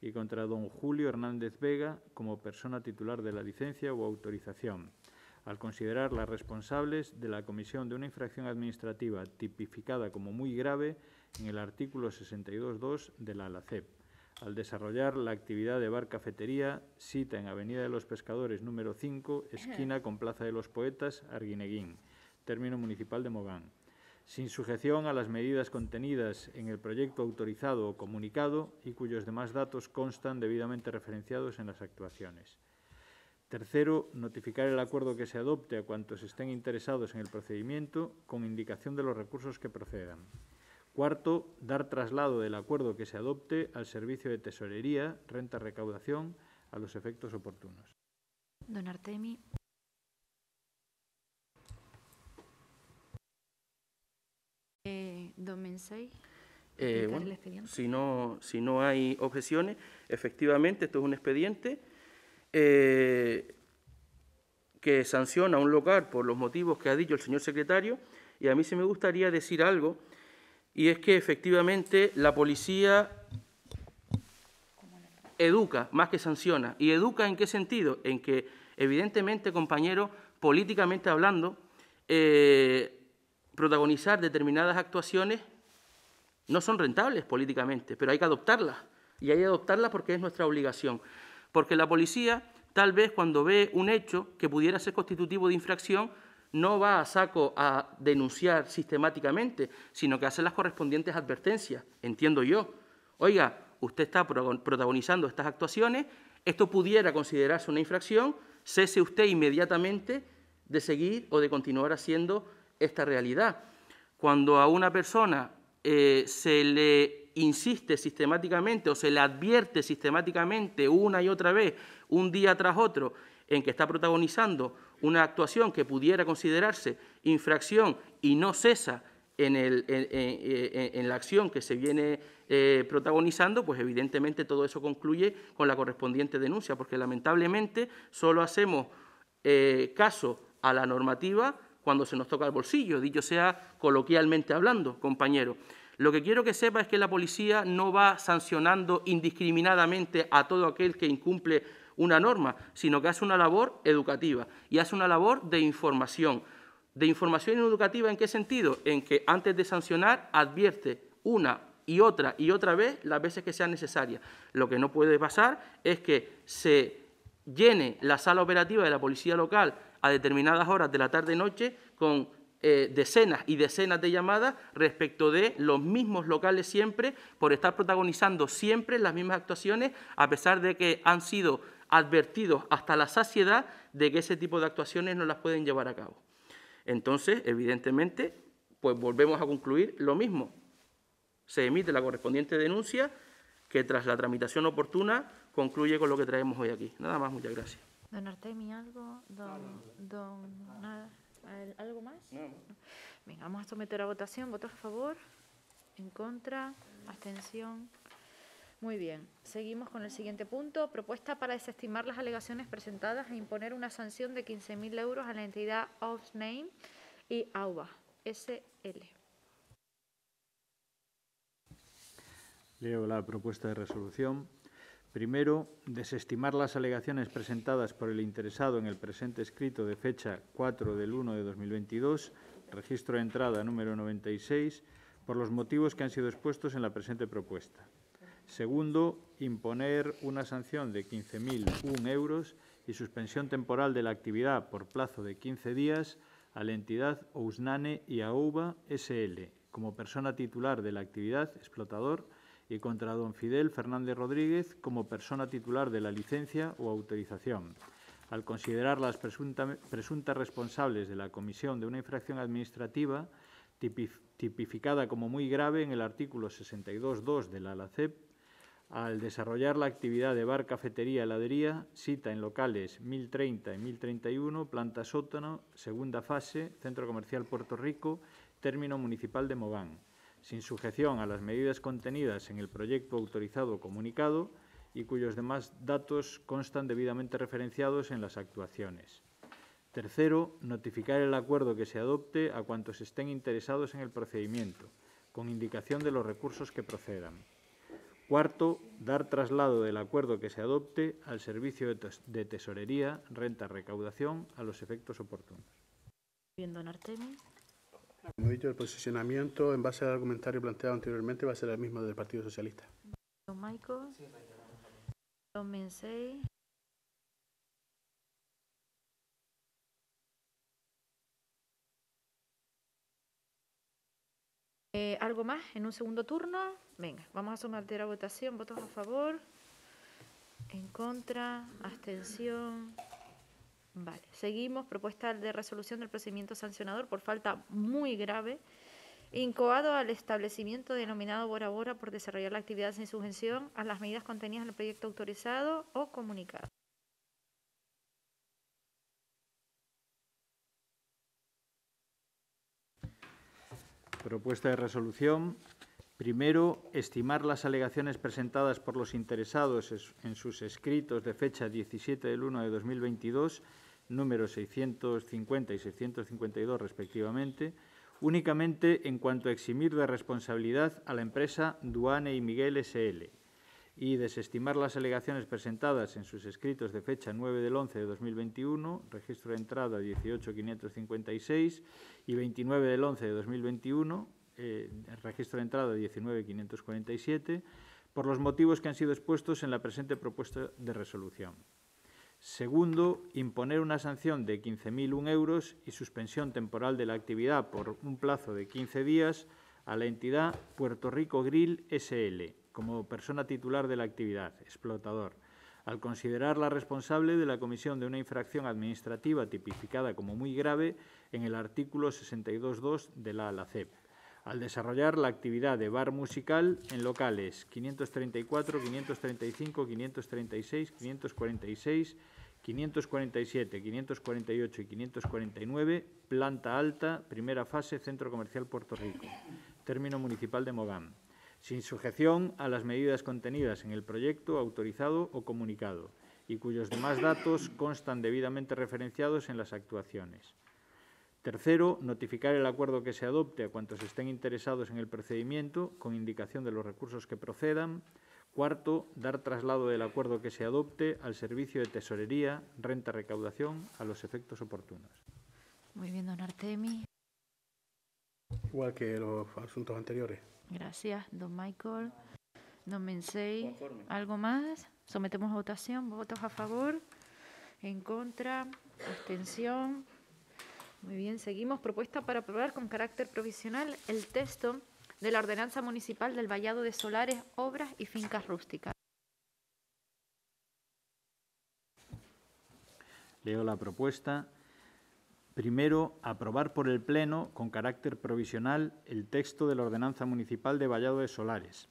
y contra don Julio Hernández Vega como persona titular de la licencia o autorización, al considerar las responsables de la comisión de una infracción administrativa tipificada como muy grave en el artículo 62.2 de la LACEP, al desarrollar la actividad de bar cafetería cita en Avenida de los Pescadores número 5, esquina con Plaza de los Poetas, Arguineguín, término municipal de Mogán sin sujeción a las medidas contenidas en el proyecto autorizado o comunicado y cuyos demás datos constan debidamente referenciados en las actuaciones. Tercero, notificar el acuerdo que se adopte a cuantos estén interesados en el procedimiento con indicación de los recursos que procedan. Cuarto, dar traslado del acuerdo que se adopte al Servicio de Tesorería, Renta Recaudación, a los efectos oportunos. Don 2006. Eh, si, no, si no hay objeciones, efectivamente, esto es un expediente eh, que sanciona un local por los motivos que ha dicho el señor secretario. Y a mí sí me gustaría decir algo, y es que efectivamente la policía educa más que sanciona. ¿Y educa en qué sentido? En que, evidentemente, compañero, políticamente hablando, eh, protagonizar determinadas actuaciones no son rentables políticamente, pero hay que adoptarlas. Y hay que adoptarlas porque es nuestra obligación. Porque la policía, tal vez cuando ve un hecho que pudiera ser constitutivo de infracción, no va a saco a denunciar sistemáticamente, sino que hace las correspondientes advertencias, entiendo yo. Oiga, usted está protagonizando estas actuaciones, esto pudiera considerarse una infracción, cese usted inmediatamente de seguir o de continuar haciendo esta realidad. Cuando a una persona eh, se le insiste sistemáticamente o se le advierte sistemáticamente una y otra vez, un día tras otro, en que está protagonizando una actuación que pudiera considerarse infracción y no cesa en, el, en, la acción que se viene eh, protagonizando, pues evidentemente todo eso concluye con la correspondiente denuncia, porque lamentablemente solo hacemos eh, caso a la normativa cuando se nos toca el bolsillo, dicho sea coloquialmente hablando, compañero. Lo que quiero que sepa es que la policía no va sancionando indiscriminadamente a todo aquel que incumple una norma, sino que hace una labor educativa y hace una labor de información. ¿De información educativa en qué sentido? En que antes de sancionar advierte una y otra y otra vez las veces que sean necesarias. Lo que no puede pasar es que se llene la sala operativa de la policía local a determinadas horas de la tarde y noche con eh, decenas y decenas de llamadas respecto de los mismos locales siempre, por estar protagonizando siempre las mismas actuaciones, a pesar de que han sido advertidos hasta la saciedad de que ese tipo de actuaciones no las pueden llevar a cabo. Entonces, evidentemente, pues volvemos a concluir lo mismo. Se emite la correspondiente denuncia que tras la tramitación oportuna concluye con lo que traemos hoy aquí. Nada más, muchas gracias. Don Artemi, algo. Don. don ¿Algo más? Venga, vamos a someter a votación. ¿Votos a favor? ¿En contra? ¿Abstención? Muy bien, seguimos con el siguiente punto. Propuesta para desestimar las alegaciones presentadas e imponer una sanción de 15.000 euros a la entidad Offname y AUBA SL. Leo la propuesta de resolución. Primero, desestimar las alegaciones presentadas por el interesado en el presente escrito de fecha 4 del 1 de 2022, registro de entrada número 96, por los motivos que han sido expuestos en la presente propuesta. Segundo, imponer una sanción de 15.001 euros y suspensión temporal de la actividad por plazo de 15 días a la entidad Ousnane y AUBA SL como persona titular de la actividad, explotador, y contra don Fidel Fernández Rodríguez como persona titular de la licencia o autorización. Al considerar las presuntas responsables de la comisión de una infracción administrativa tipificada como muy grave en el artículo 62.2 de la LACEP, al desarrollar la actividad de bar, cafetería, heladería, cita en locales 1030 y 1031, planta sótano, segunda fase, Centro Comercial Puerto Rico, término municipal de Mogán sin sujeción a las medidas contenidas en el proyecto autorizado comunicado y cuyos demás datos constan debidamente referenciados en las actuaciones. Tercero, notificar el acuerdo que se adopte a cuantos estén interesados en el procedimiento, con indicación de los recursos que procedan. Cuarto, dar traslado del acuerdo que se adopte al Servicio de Tesorería, Renta, Recaudación, a los efectos oportunos. Bien, don como he dicho, el posicionamiento en base al argumentario planteado anteriormente va a ser el mismo del Partido Socialista. Don Michael. Eh, ¿Algo más? ¿En un segundo turno? Venga, vamos a someter a votación. ¿Votos a favor? ¿En contra? ¿Abstención? seguimos. Propuesta de resolución del procedimiento sancionador por falta muy grave incoado al establecimiento denominado Bora Bora por desarrollar la actividad sin subvención a las medidas contenidas en el proyecto autorizado o comunicado. Propuesta de resolución. Primero, estimar las alegaciones presentadas por los interesados en sus escritos de fecha 17 del 1 de 2022 números 650 y 652 respectivamente, únicamente en cuanto a eximir de responsabilidad a la empresa Duane y Miguel SL y desestimar las alegaciones presentadas en sus escritos de fecha 9 del 11 de 2021, registro de entrada 18556 y 29 del 11 de 2021, eh, registro de entrada 19547, por los motivos que han sido expuestos en la presente propuesta de resolución. Segundo, imponer una sanción de 15.001 euros y suspensión temporal de la actividad por un plazo de 15 días a la entidad Puerto Rico Grill SL como persona titular de la actividad, explotador, al considerarla responsable de la comisión de una infracción administrativa tipificada como muy grave en el artículo 62.2 de la ALACEP al desarrollar la actividad de bar musical en locales 534, 535, 536, 546, 547, 548 y 549, planta alta, primera fase, Centro Comercial Puerto Rico, término municipal de Mogán, sin sujeción a las medidas contenidas en el proyecto autorizado o comunicado y cuyos demás datos constan debidamente referenciados en las actuaciones. Tercero, notificar el acuerdo que se adopte a cuantos estén interesados en el procedimiento, con indicación de los recursos que procedan. Cuarto, dar traslado del acuerdo que se adopte al servicio de tesorería, renta recaudación, a los efectos oportunos. Muy bien, don Artemi. Igual que los asuntos anteriores. Gracias, don Michael. Don Mensei, ¿algo más? Sometemos a votación. ¿Votos a favor? ¿En contra? ¿Abstención? Muy bien, seguimos. Propuesta para aprobar con carácter provisional el texto de la Ordenanza Municipal del Vallado de Solares, Obras y Fincas Rústicas. Leo la propuesta. Primero, aprobar por el Pleno, con carácter provisional, el texto de la Ordenanza Municipal de Vallado de Solares,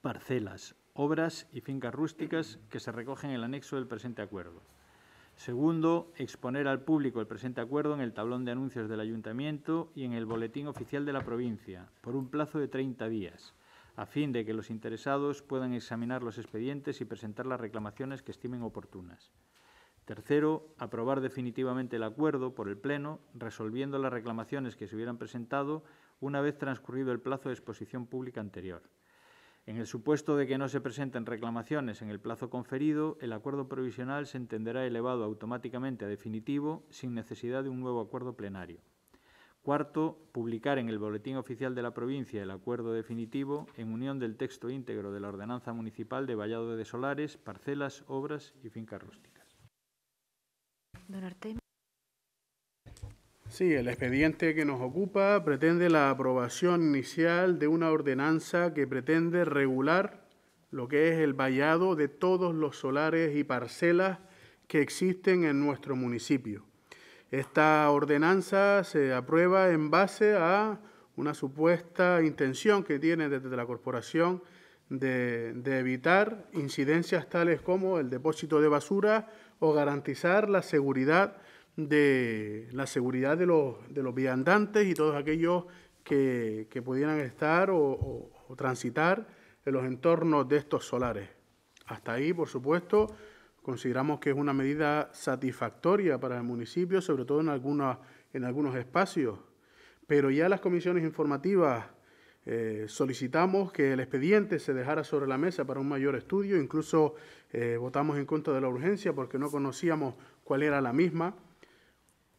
parcelas, obras y fincas rústicas que se recogen en el anexo del presente acuerdo. Segundo, exponer al público el presente acuerdo en el tablón de anuncios del Ayuntamiento y en el Boletín Oficial de la provincia, por un plazo de 30 días, a fin de que los interesados puedan examinar los expedientes y presentar las reclamaciones que estimen oportunas. Tercero, aprobar definitivamente el acuerdo por el Pleno, resolviendo las reclamaciones que se hubieran presentado una vez transcurrido el plazo de exposición pública anterior. En el supuesto de que no se presenten reclamaciones en el plazo conferido, el acuerdo provisional se entenderá elevado automáticamente a definitivo sin necesidad de un nuevo acuerdo plenario. Cuarto, publicar en el Boletín Oficial de la Provincia el acuerdo definitivo en unión del texto íntegro de la Ordenanza Municipal de Vallado de Solares, Parcelas, Obras y Fincas Rústicas. Sí, el expediente que nos ocupa pretende la aprobación inicial de una ordenanza que pretende regular lo que es el vallado de todos los solares y parcelas que existen en nuestro municipio. Esta ordenanza se aprueba en base a una supuesta intención que tiene desde la corporación de, de, evitar incidencias tales como el depósito de basura o garantizar la seguridad de la seguridad de los, viandantes y todos aquellos que, pudieran estar o, transitar en los entornos de estos solares. Hasta ahí, por supuesto, consideramos que es una medida satisfactoria para el municipio, sobre todo en, en algunos espacios. Pero ya las comisiones informativas eh, solicitamos que el expediente se dejara sobre la mesa para un mayor estudio, incluso eh, votamos en contra de la urgencia porque no conocíamos cuál era la misma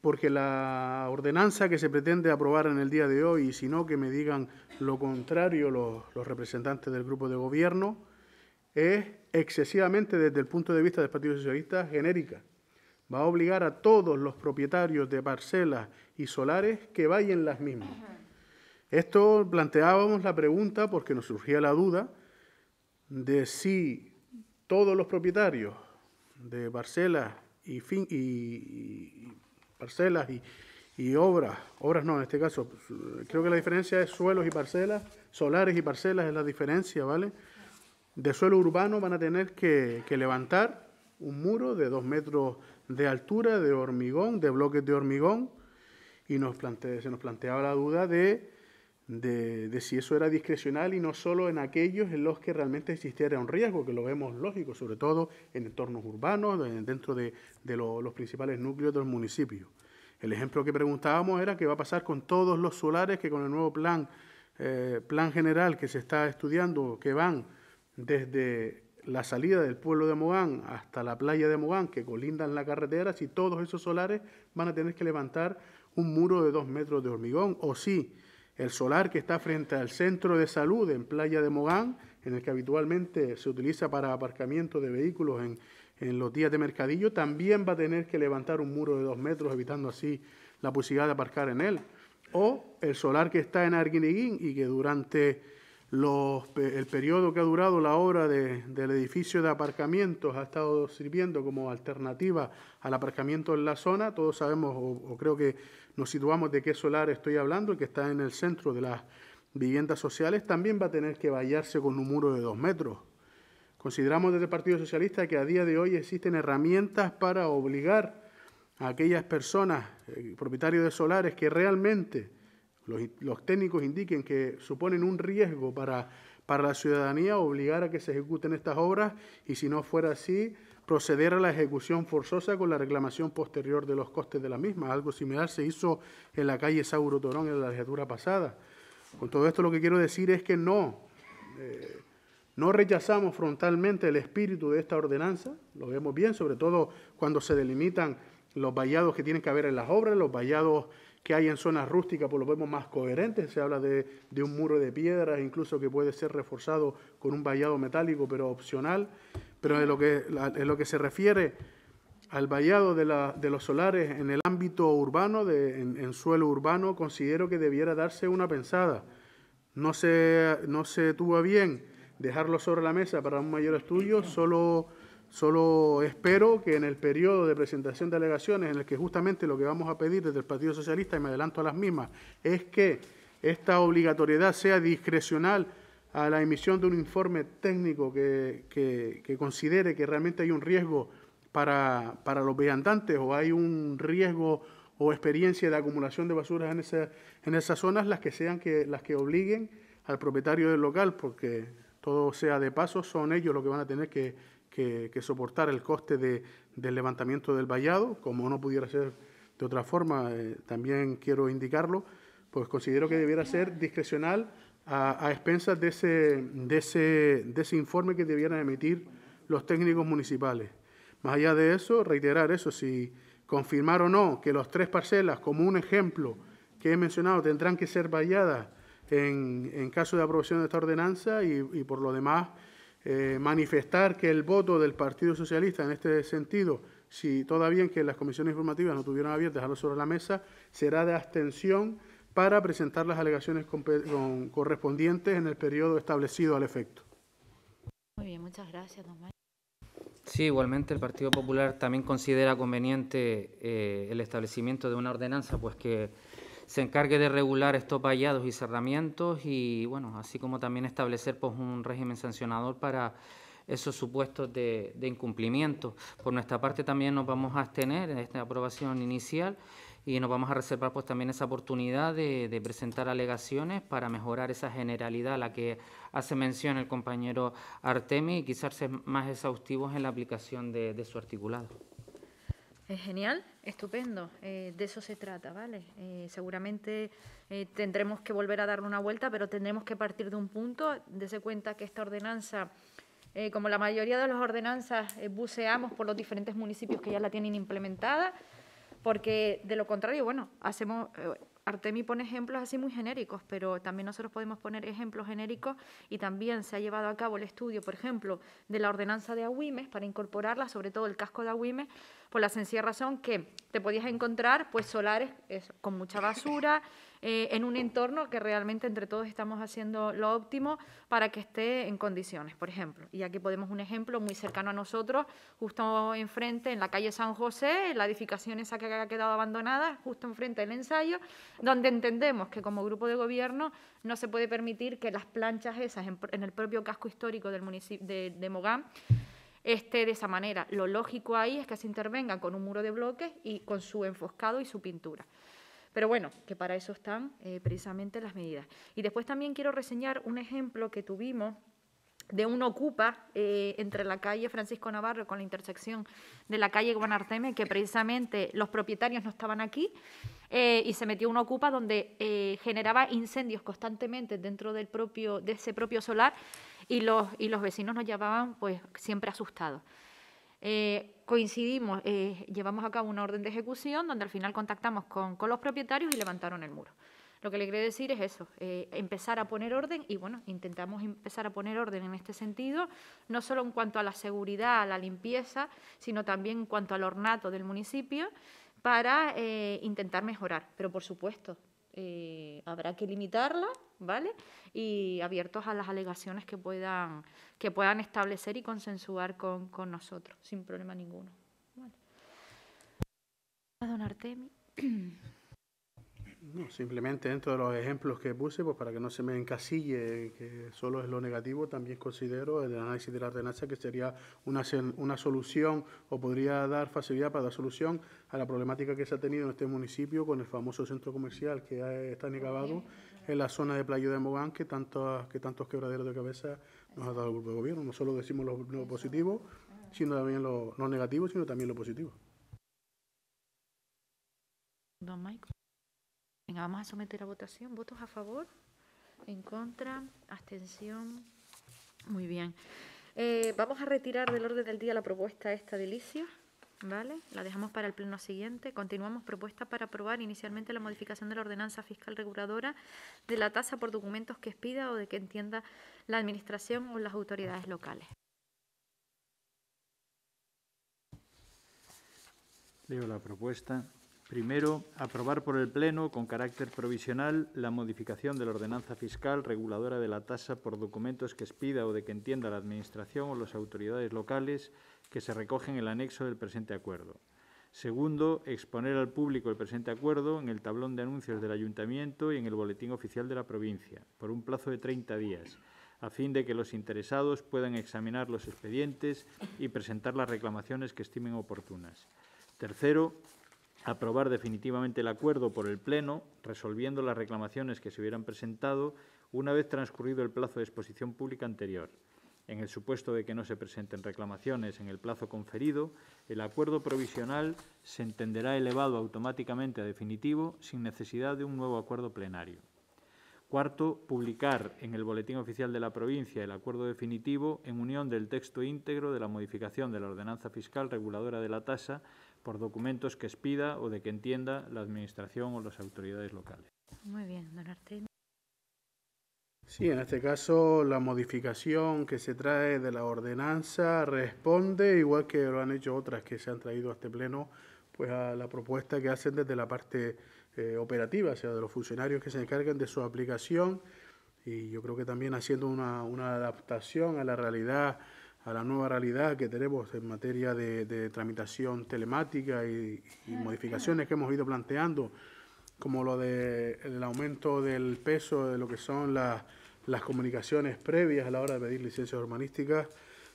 porque la ordenanza que se pretende aprobar en el día de hoy, y si no que me digan lo contrario los, representantes del grupo de gobierno, es excesivamente desde el punto de vista del Partido Socialista genérica. Va a obligar a todos los propietarios de parcelas y solares que vayan las mismas. Esto planteábamos la pregunta porque nos surgía la duda de si todos los propietarios de parcelas y parcelas y, obras, obras no, en este caso, pues, creo que la diferencia es suelos y parcelas, solares y parcelas es la diferencia, ¿vale? De suelo urbano van a tener que, levantar un muro de dos metros de altura, de hormigón, de bloques de hormigón, y nos se nos planteaba la duda de de, si eso era discrecional y no solo en aquellos en los que realmente existiera un riesgo, que lo vemos lógico, sobre todo en entornos urbanos, dentro de, los principales núcleos del municipio. El ejemplo que preguntábamos era qué va a pasar con todos los solares que con el nuevo plan, eh, plan general que se está estudiando, que van desde la salida del pueblo de Mogán hasta la playa de Mogán, que colindan la carretera, si todos esos solares van a tener que levantar un muro de dos metros de hormigón, o si el solar que está frente al centro de salud en Playa de Mogán, en el que habitualmente se utiliza para aparcamiento de vehículos en, los días de mercadillo, también va a tener que levantar un muro de dos metros, evitando así la posibilidad de aparcar en él. O el solar que está en Arguineguín y que durante los, el periodo que ha durado la obra del edificio de aparcamientos ha estado sirviendo como alternativa al aparcamiento en la zona. Todos sabemos, o creo que nos situamos de qué solar estoy hablando, que está en el centro de las viviendas sociales, también va a tener que vallarse con un muro de dos metros. Consideramos desde el Partido Socialista que a día de hoy existen herramientas para obligar a aquellas personas, eh, propietarios de solares, que realmente los, técnicos indiquen que suponen un riesgo para, para la ciudadanía, obligar a que se ejecuten estas obras y si no fuera así, proceder a la ejecución forzosa con la reclamación posterior de los costes de la misma. Algo similar se hizo en la calle Sauro Torón en la legislatura pasada. Con todo esto lo que quiero decir es que no, eh, no rechazamos frontalmente el espíritu de esta ordenanza, lo vemos bien, sobre todo cuando se delimitan los vallados que tienen que haber en las obras, los vallados que hay en zonas rústicas, pues lo vemos más coherentes. Se habla de, un muro de piedras, incluso que puede ser reforzado con un vallado metálico, pero opcional. Pero en lo que, lo que se refiere al vallado de, los solares en el ámbito urbano, en, suelo urbano, considero que debiera darse una pensada. No se, no se tuvo bien dejarlo sobre la mesa para un mayor estudio, solo, solo espero que en el periodo de presentación de alegaciones, en el que justamente lo que vamos a pedir desde el Partido Socialista, y me adelanto a las mismas, es que esta obligatoriedad sea discrecional a la emisión de un informe técnico que, considere que realmente hay un riesgo para, los viandantes o hay un riesgo o experiencia de acumulación de basuras en, en esas zonas, las que sean que, las que obliguen al propietario del local, porque todo sea de paso, son ellos los que van a tener que, soportar el coste de, del levantamiento del vallado, como no pudiera ser de otra forma, eh, también quiero indicarlo, pues considero que debiera ser discrecional a, expensas de ese, de, ese, informe que debieran emitir los técnicos municipales. Más allá de eso, reiterar eso, si confirmar o no que las tres parcelas, como un ejemplo que he mencionado, tendrán que ser valladas en, en caso de aprobación de esta ordenanza y, por lo demás eh, manifestar que el voto del Partido Socialista en este sentido, si todavía en que las comisiones informativas no tuvieron abiertas dejarlo sobre la mesa, será de abstención para presentar las alegaciones correspondientes en el periodo establecido al efecto. Muy bien, muchas gracias, don Mario. Sí, igualmente el Partido Popular también considera conveniente eh, el establecimiento de una ordenanza, pues que se encargue de regular estos vallados y cerramientos y, bueno, así como también establecer pues, un régimen sancionador para esos supuestos de, de incumplimiento. Por nuestra parte también nos vamos a abstener en esta aprobación inicial y nos vamos a reservar pues también esa oportunidad de, presentar alegaciones para mejorar esa generalidad a la que hace mención el compañero Artemi y quizás ser más exhaustivos en la aplicación de, su articulado. ¿Es genial, estupendo, eh, de eso se trata, ¿vale? Eh, seguramente eh, tendremos que volver a darle una vuelta, pero tendremos que partir de un punto, dese cuenta que esta ordenanza, como la mayoría de las ordenanzas, buceamos por los diferentes municipios que ya la tienen implementada, porque de lo contrario, bueno, hacemos. Eh, Artemi pone ejemplos así muy genéricos, pero también nosotros podemos poner ejemplos genéricos y también se ha llevado a cabo el estudio, por ejemplo, de la ordenanza de Agüimes para incorporarla, sobre todo el casco de Agüimes, por la sencilla razón que te podías encontrar pues solares con mucha basura, eh, en un entorno que realmente entre todos estamos haciendo lo óptimo para que esté en condiciones, por ejemplo. Y aquí podemos un ejemplo muy cercano a nosotros, justo enfrente, en la calle San José, la edificación esa que ha quedado abandonada, justo enfrente del ensayo, donde entendemos que como grupo de gobierno no se puede permitir que las planchas esas en, el propio casco histórico del municipio de, Mogán esté de esa manera. Lo lógico ahí es que se intervenga con un muro de bloques y con su enfoscado y su pintura. Pero bueno, que para eso están eh, precisamente las medidas. Y después también quiero reseñar un ejemplo que tuvimos de un ocupa eh, entre la calle Francisco Navarro con la intersección de la calle Guanarteme, que precisamente los propietarios no estaban aquí, eh, y se metió un ocupa donde generaba incendios constantemente dentro del propio, de ese propio solar y los, y los vecinos nos llevaban pues siempre asustados coincidimos, eh, llevamos a cabo una orden de ejecución donde al final contactamos con, los propietarios y levantaron el muro. Lo que le quiero decir es eso, eh, empezar a poner orden y bueno, intentamos empezar a poner orden en este sentido, no solo en cuanto a la seguridad, a la limpieza, sino también en cuanto al ornato del municipio para eh, intentar mejorar. Pero por supuesto, eh, habrá que limitarla, ¿vale? Y abiertos a las alegaciones que puedan, que puedan establecer y consensuar con, nosotros, sin problema ninguno. Don Artemi. No, simplemente dentro de los ejemplos que puse, pues para que no se me encasille que solo es lo negativo, también considero el análisis de la ordenanza que sería una, una solución o podría dar facilidad para dar solución a la problemática que se ha tenido en este municipio con el famoso centro comercial que está negado en la zona de Playa de Mogán, que tantos, que tantos quebraderos de cabeza nos ha dado el grupo de gobierno. No solo decimos lo, lo positivo, ah. sino también lo, lo negativo, sino también lo positivo. Don Michael. Venga, vamos a someter a votación. ¿Votos a favor? ¿En contra? ¿Abstención? Muy bien. Eh, vamos a retirar del orden del día la propuesta esta de ¿Vale? La dejamos para el pleno siguiente. Continuamos propuesta para aprobar inicialmente la modificación de la ordenanza fiscal reguladora de la tasa por documentos que expida o de que entienda la Administración o las autoridades locales. Leo la propuesta. Primero, aprobar por el Pleno, con carácter provisional, la modificación de la ordenanza fiscal reguladora de la tasa por documentos que expida o de que entienda la Administración o las autoridades locales que se recogen en el anexo del presente acuerdo. Segundo, exponer al público el presente acuerdo en el tablón de anuncios del Ayuntamiento y en el Boletín Oficial de la provincia, por un plazo de 30 días, a fin de que los interesados puedan examinar los expedientes y presentar las reclamaciones que estimen oportunas. Tercero, aprobar definitivamente el acuerdo por el Pleno, resolviendo las reclamaciones que se hubieran presentado una vez transcurrido el plazo de exposición pública anterior. En el supuesto de que no se presenten reclamaciones en el plazo conferido, el acuerdo provisional se entenderá elevado automáticamente a definitivo sin necesidad de un nuevo acuerdo plenario. Cuarto, publicar en el Boletín Oficial de la Provincia el acuerdo definitivo en unión del texto íntegro de la modificación de la Ordenanza Fiscal Reguladora de la Tasa por documentos que expida o de que entienda la Administración o las autoridades locales. Muy bien, don Artemio. Sí, en este caso la modificación que se trae de la ordenanza responde, igual que lo han hecho otras que se han traído a este pleno, pues a la propuesta que hacen desde la parte eh, operativa, o sea, de los funcionarios que se encargan de su aplicación y yo creo que también haciendo una, una adaptación a la realidad a la nueva realidad que tenemos en materia de, tramitación telemática y, modificaciones que hemos ido planteando, como lo del aumento del peso de lo que son las, comunicaciones previas a la hora de pedir licencias urbanísticas.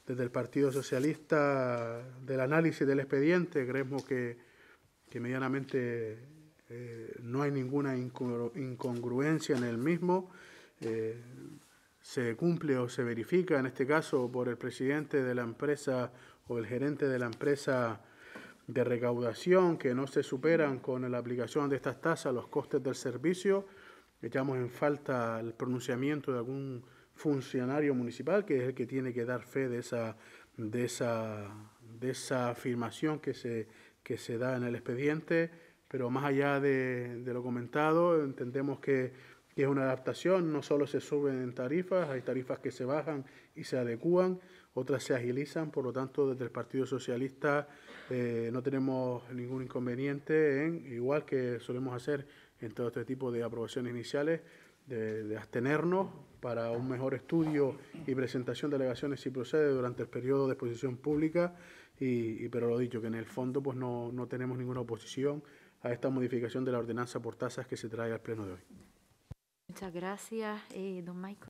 Desde el Partido Socialista, del análisis del expediente, creemos que, medianamente eh, no hay ninguna incongruencia en el mismo. Eh, se cumple o se verifica, en este caso, por el presidente de la empresa o el gerente de la empresa de recaudación, que no se superan con la aplicación de estas tasas los costes del servicio. Echamos en falta el pronunciamiento de algún funcionario municipal, que es el que tiene que dar fe de esa, de esa, de esa afirmación que se, que se da en el expediente. Pero más allá de, de lo comentado, entendemos que que es una adaptación, no solo se suben tarifas, hay tarifas que se bajan y se adecúan, otras se agilizan, por lo tanto desde el Partido Socialista eh, no tenemos ningún inconveniente en, igual que solemos hacer en todo este tipo de aprobaciones iniciales, de, abstenernos para un mejor estudio y presentación de alegaciones si procede durante el periodo de exposición pública, pero lo dicho, que en el fondo pues no tenemos ninguna oposición a esta modificación de la ordenanza por tasas que se trae al Pleno de hoy. Muchas gracias, eh, don Michael.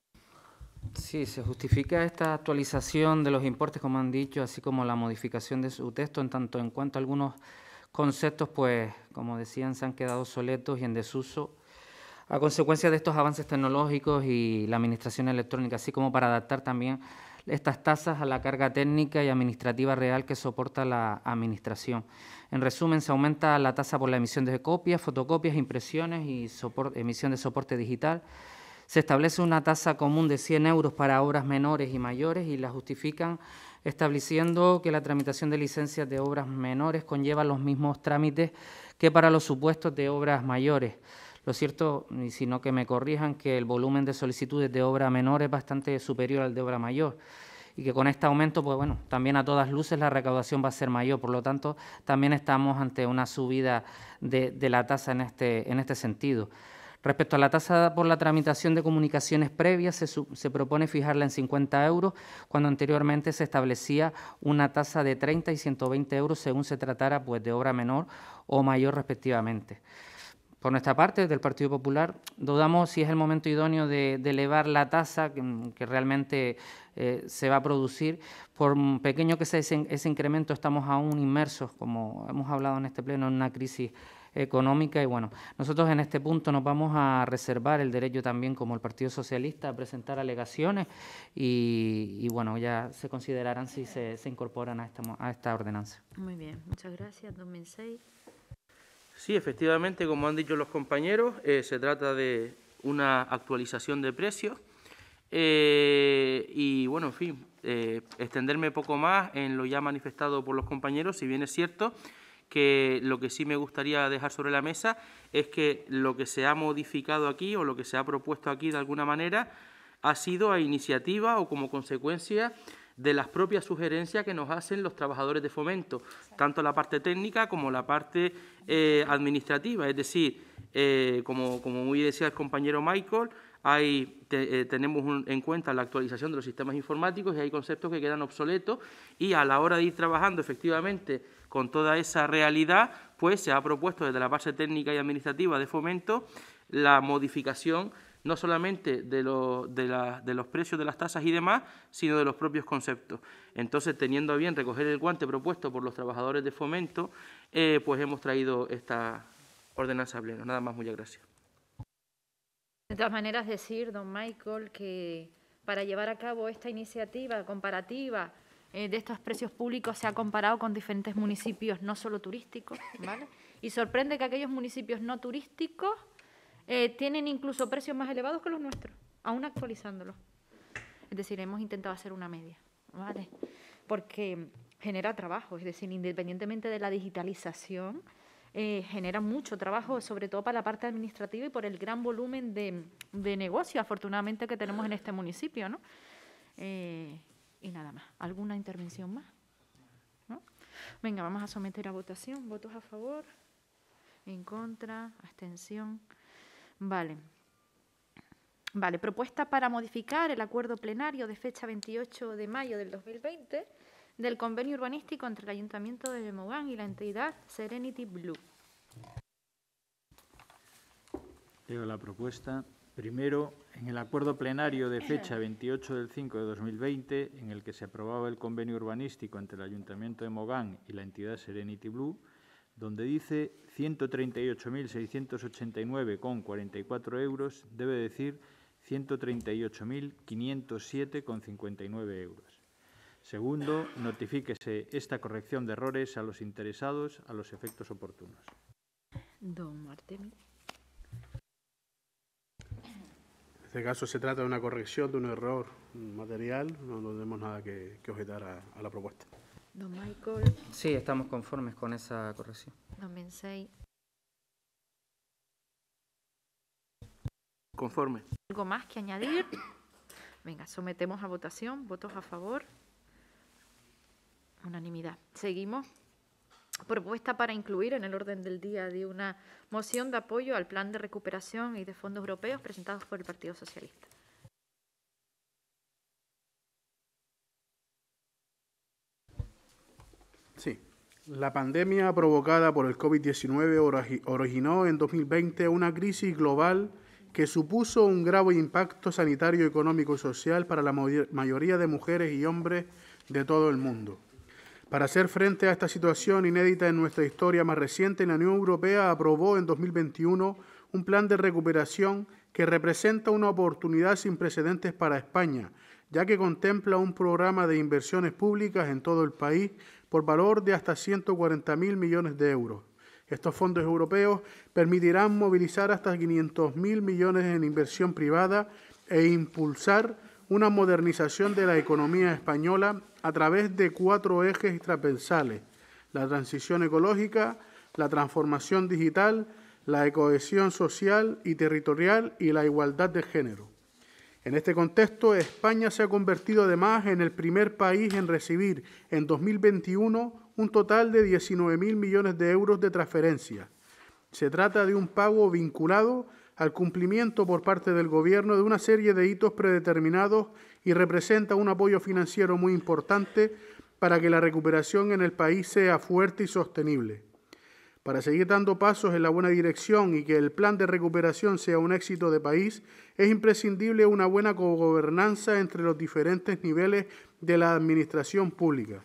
Sí, se justifica esta actualización de los importes, como han dicho, así como la modificación de su texto, en tanto en cuanto a algunos conceptos, pues, como decían, se han quedado obsoletos y en desuso a consecuencia de estos avances tecnológicos y la administración electrónica, así como para adaptar también estas tasas a la carga técnica y administrativa real que soporta la Administración. En resumen, se aumenta la tasa por la emisión de copias, fotocopias, impresiones y emisión de soporte digital. Se establece una tasa común de 100 euros para obras menores y mayores y la justifican estableciendo que la tramitación de licencias de obras menores conlleva los mismos trámites que para los supuestos de obras mayores. Lo cierto, y si no que me corrijan, que el volumen de solicitudes de obra menor es bastante superior al de obra mayor y que con este aumento, pues bueno, también a todas luces la recaudación va a ser mayor. Por lo tanto, también estamos ante una subida de, la tasa en este, en este sentido. Respecto a la tasa por la tramitación de comunicaciones previas, se, se, propone fijarla en 50 euros, cuando anteriormente se establecía una tasa de 30 y 120 euros según se tratara pues, de obra menor o mayor respectivamente. Por nuestra parte, del Partido Popular, dudamos si es el momento idóneo de, elevar la tasa que, realmente eh, se va a producir. Por pequeño que sea ese, incremento, estamos aún inmersos, como hemos hablado en este pleno, en una crisis económica y bueno, nosotros en este punto nos vamos a reservar el derecho también como el Partido Socialista a presentar alegaciones y, bueno, ya se considerarán si se, incorporan a esta, a esta ordenanza. Muy bien, muchas gracias, 2006. Sí, efectivamente, como han dicho los compañeros, eh, se trata de una actualización de precios. Eh, y bueno, en fin, eh, extenderme poco más en lo ya manifestado por los compañeros, si bien es cierto que lo que sí me gustaría dejar sobre la mesa es que lo que se ha modificado aquí o lo que se ha propuesto aquí de alguna manera ha sido a iniciativa o como consecuencia de las propias sugerencias que nos hacen los trabajadores de fomento, tanto la parte técnica como la parte eh, administrativa. Es decir, eh, como, como muy decía el compañero Michael, hay, eh, tenemos en cuenta la actualización de los sistemas informáticos y hay conceptos que quedan obsoletos y a la hora de ir trabajando efectivamente con toda esa realidad, pues se ha propuesto desde la parte técnica y administrativa de fomento la modificación no solamente de, los precios de las tasas y demás, sino de los propios conceptos. Entonces, teniendo a bien recoger el guante propuesto por los trabajadores de fomento, eh, pues hemos traído esta ordenanza plena. Nada más, muchas gracias. De todas maneras, decir, don Michael, que para llevar a cabo esta iniciativa comparativa eh, de estos precios públicos se ha comparado con diferentes municipios, no solo turísticos, ¿vale? Y sorprende que aquellos municipios no turísticos eh, tienen incluso precios más elevados que los nuestros, aún actualizándolos. Es decir, hemos intentado hacer una media, ¿vale? Porque genera trabajo, es decir, independientemente de la digitalización, eh, genera mucho trabajo, sobre todo para la parte administrativa y por el gran volumen de, negocio, afortunadamente, que tenemos en este municipio, ¿no? Eh, y nada más. ¿Alguna intervención más? Venga, vamos a someter a votación. ¿Votos a favor? ¿En contra? ¿Abstención? Vale. Vale, propuesta para modificar el acuerdo plenario de fecha 28 de mayo del 2020 del convenio urbanístico entre el Ayuntamiento de Mogán y la entidad Serenity Blue. Leo la propuesta. Primero, en el acuerdo plenario de fecha 28 del 5 de 2020, en el que se aprobaba el convenio urbanístico entre el Ayuntamiento de Mogán y la entidad Serenity Blue, donde dice 138.689,44 euros, debe decir 138.507,59 euros. Segundo, notifíquese esta corrección de errores a los interesados a los efectos oportunos. Don Martín. En este caso se trata de una corrección de un error material, no tenemos nada que, objetar a la propuesta. Don Michael. Sí, estamos conformes con esa corrección. Don Conforme. ¿Algo más que añadir? Venga, sometemos a votación. ¿Votos a favor? Unanimidad. Seguimos. Propuesta para incluir en el orden del día de una moción de apoyo al plan de recuperación y de fondos europeos presentados por el Partido Socialista. La pandemia provocada por el COVID-19 originó en 2020 una crisis global que supuso un grave impacto sanitario, económico y social para la mayoría de mujeres y hombres de todo el mundo. Para hacer frente a esta situación inédita en nuestra historia más reciente, la Unión Europea aprobó en 2021 un plan de recuperación que representa una oportunidad sin precedentes para España, ya que contempla un programa de inversiones públicas en todo el país por valor de hasta 140 mil millones de euros. Estos fondos europeos permitirán movilizar hasta 500 mil millones en inversión privada e impulsar una modernización de la economía española a través de cuatro ejes extrapensales, la transición ecológica, la transformación digital, la cohesión social y territorial y la igualdad de género. En este contexto, España se ha convertido además en el primer país en recibir en 2021 un total de 19.000 millones de euros de transferencia. Se trata de un pago vinculado al cumplimiento por parte del Gobierno de una serie de hitos predeterminados y representa un apoyo financiero muy importante para que la recuperación en el país sea fuerte y sostenible. Para seguir dando pasos en la buena dirección y que el plan de recuperación sea un éxito de país, es imprescindible una buena gobernanza entre los diferentes niveles de la administración pública.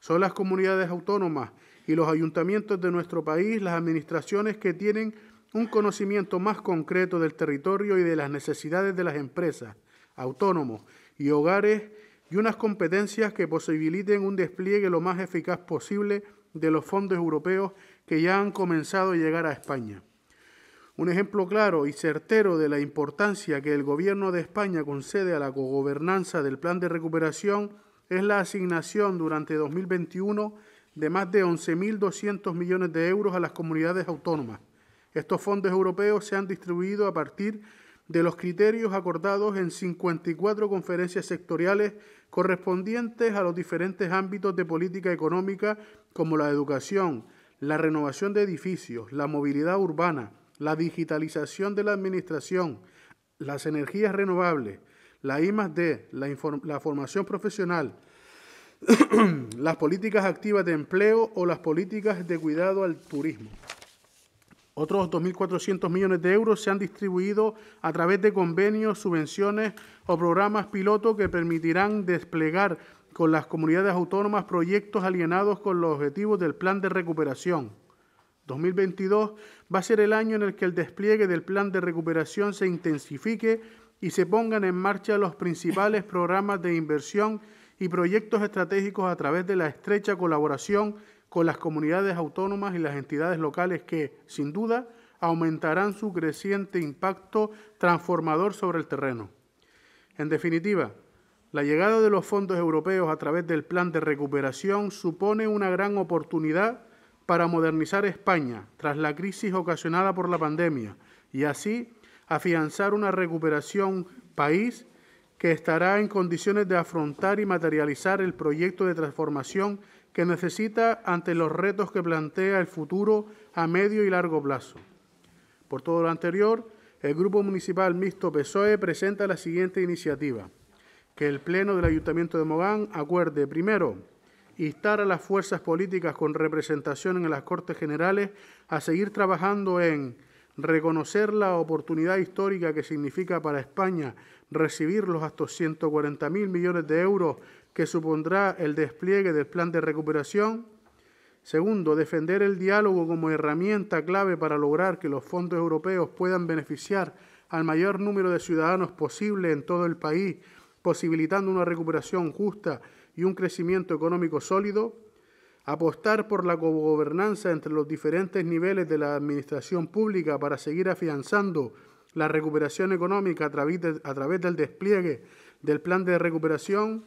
Son las comunidades autónomas y los ayuntamientos de nuestro país las administraciones que tienen un conocimiento más concreto del territorio y de las necesidades de las empresas, autónomos y hogares y unas competencias que posibiliten un despliegue lo más eficaz posible de los fondos europeos que ya han comenzado a llegar a España. Un ejemplo claro y certero de la importancia que el gobierno de España concede a la cogobernanza del plan de recuperación es la asignación durante 2021 de más de 11.200 millones de euros a las comunidades autónomas. Estos fondos europeos se han distribuido a partir de los criterios acordados en 54 conferencias sectoriales correspondientes a los diferentes ámbitos de política económica como la educación, la renovación de edificios, la movilidad urbana, la digitalización de la administración, las energías renovables, la I+D, la, la formación profesional, las políticas activas de empleo o las políticas de cuidado al turismo. Otros 2.400 millones de euros se han distribuido a través de convenios, subvenciones o programas piloto que permitirán desplegar con las comunidades autónomas proyectos alienados con los objetivos del Plan de Recuperación. 2022 va a ser el año en el que el despliegue del Plan de Recuperación se intensifique y se pongan en marcha los principales programas de inversión y proyectos estratégicos a través de la estrecha colaboración con las comunidades autónomas y las entidades locales que, sin duda, aumentarán su creciente impacto transformador sobre el terreno. En definitiva, la llegada de los fondos europeos a través del Plan de Recuperación supone una gran oportunidad para modernizar España tras la crisis ocasionada por la pandemia y así afianzar una recuperación país que estará en condiciones de afrontar y materializar el proyecto de transformación que necesita ante los retos que plantea el futuro a medio y largo plazo. Por todo lo anterior, el Grupo Municipal Mixto PSOE presenta la siguiente iniciativa que el Pleno del Ayuntamiento de Mogán acuerde, primero, instar a las fuerzas políticas con representación en las Cortes Generales a seguir trabajando en reconocer la oportunidad histórica que significa para España recibir los hasta 140.000 millones de euros que supondrá el despliegue del plan de recuperación. Segundo, defender el diálogo como herramienta clave para lograr que los fondos europeos puedan beneficiar al mayor número de ciudadanos posible en todo el país posibilitando una recuperación justa y un crecimiento económico sólido, apostar por la cogobernanza entre los diferentes niveles de la administración pública para seguir afianzando la recuperación económica a través, a través del despliegue del plan de recuperación,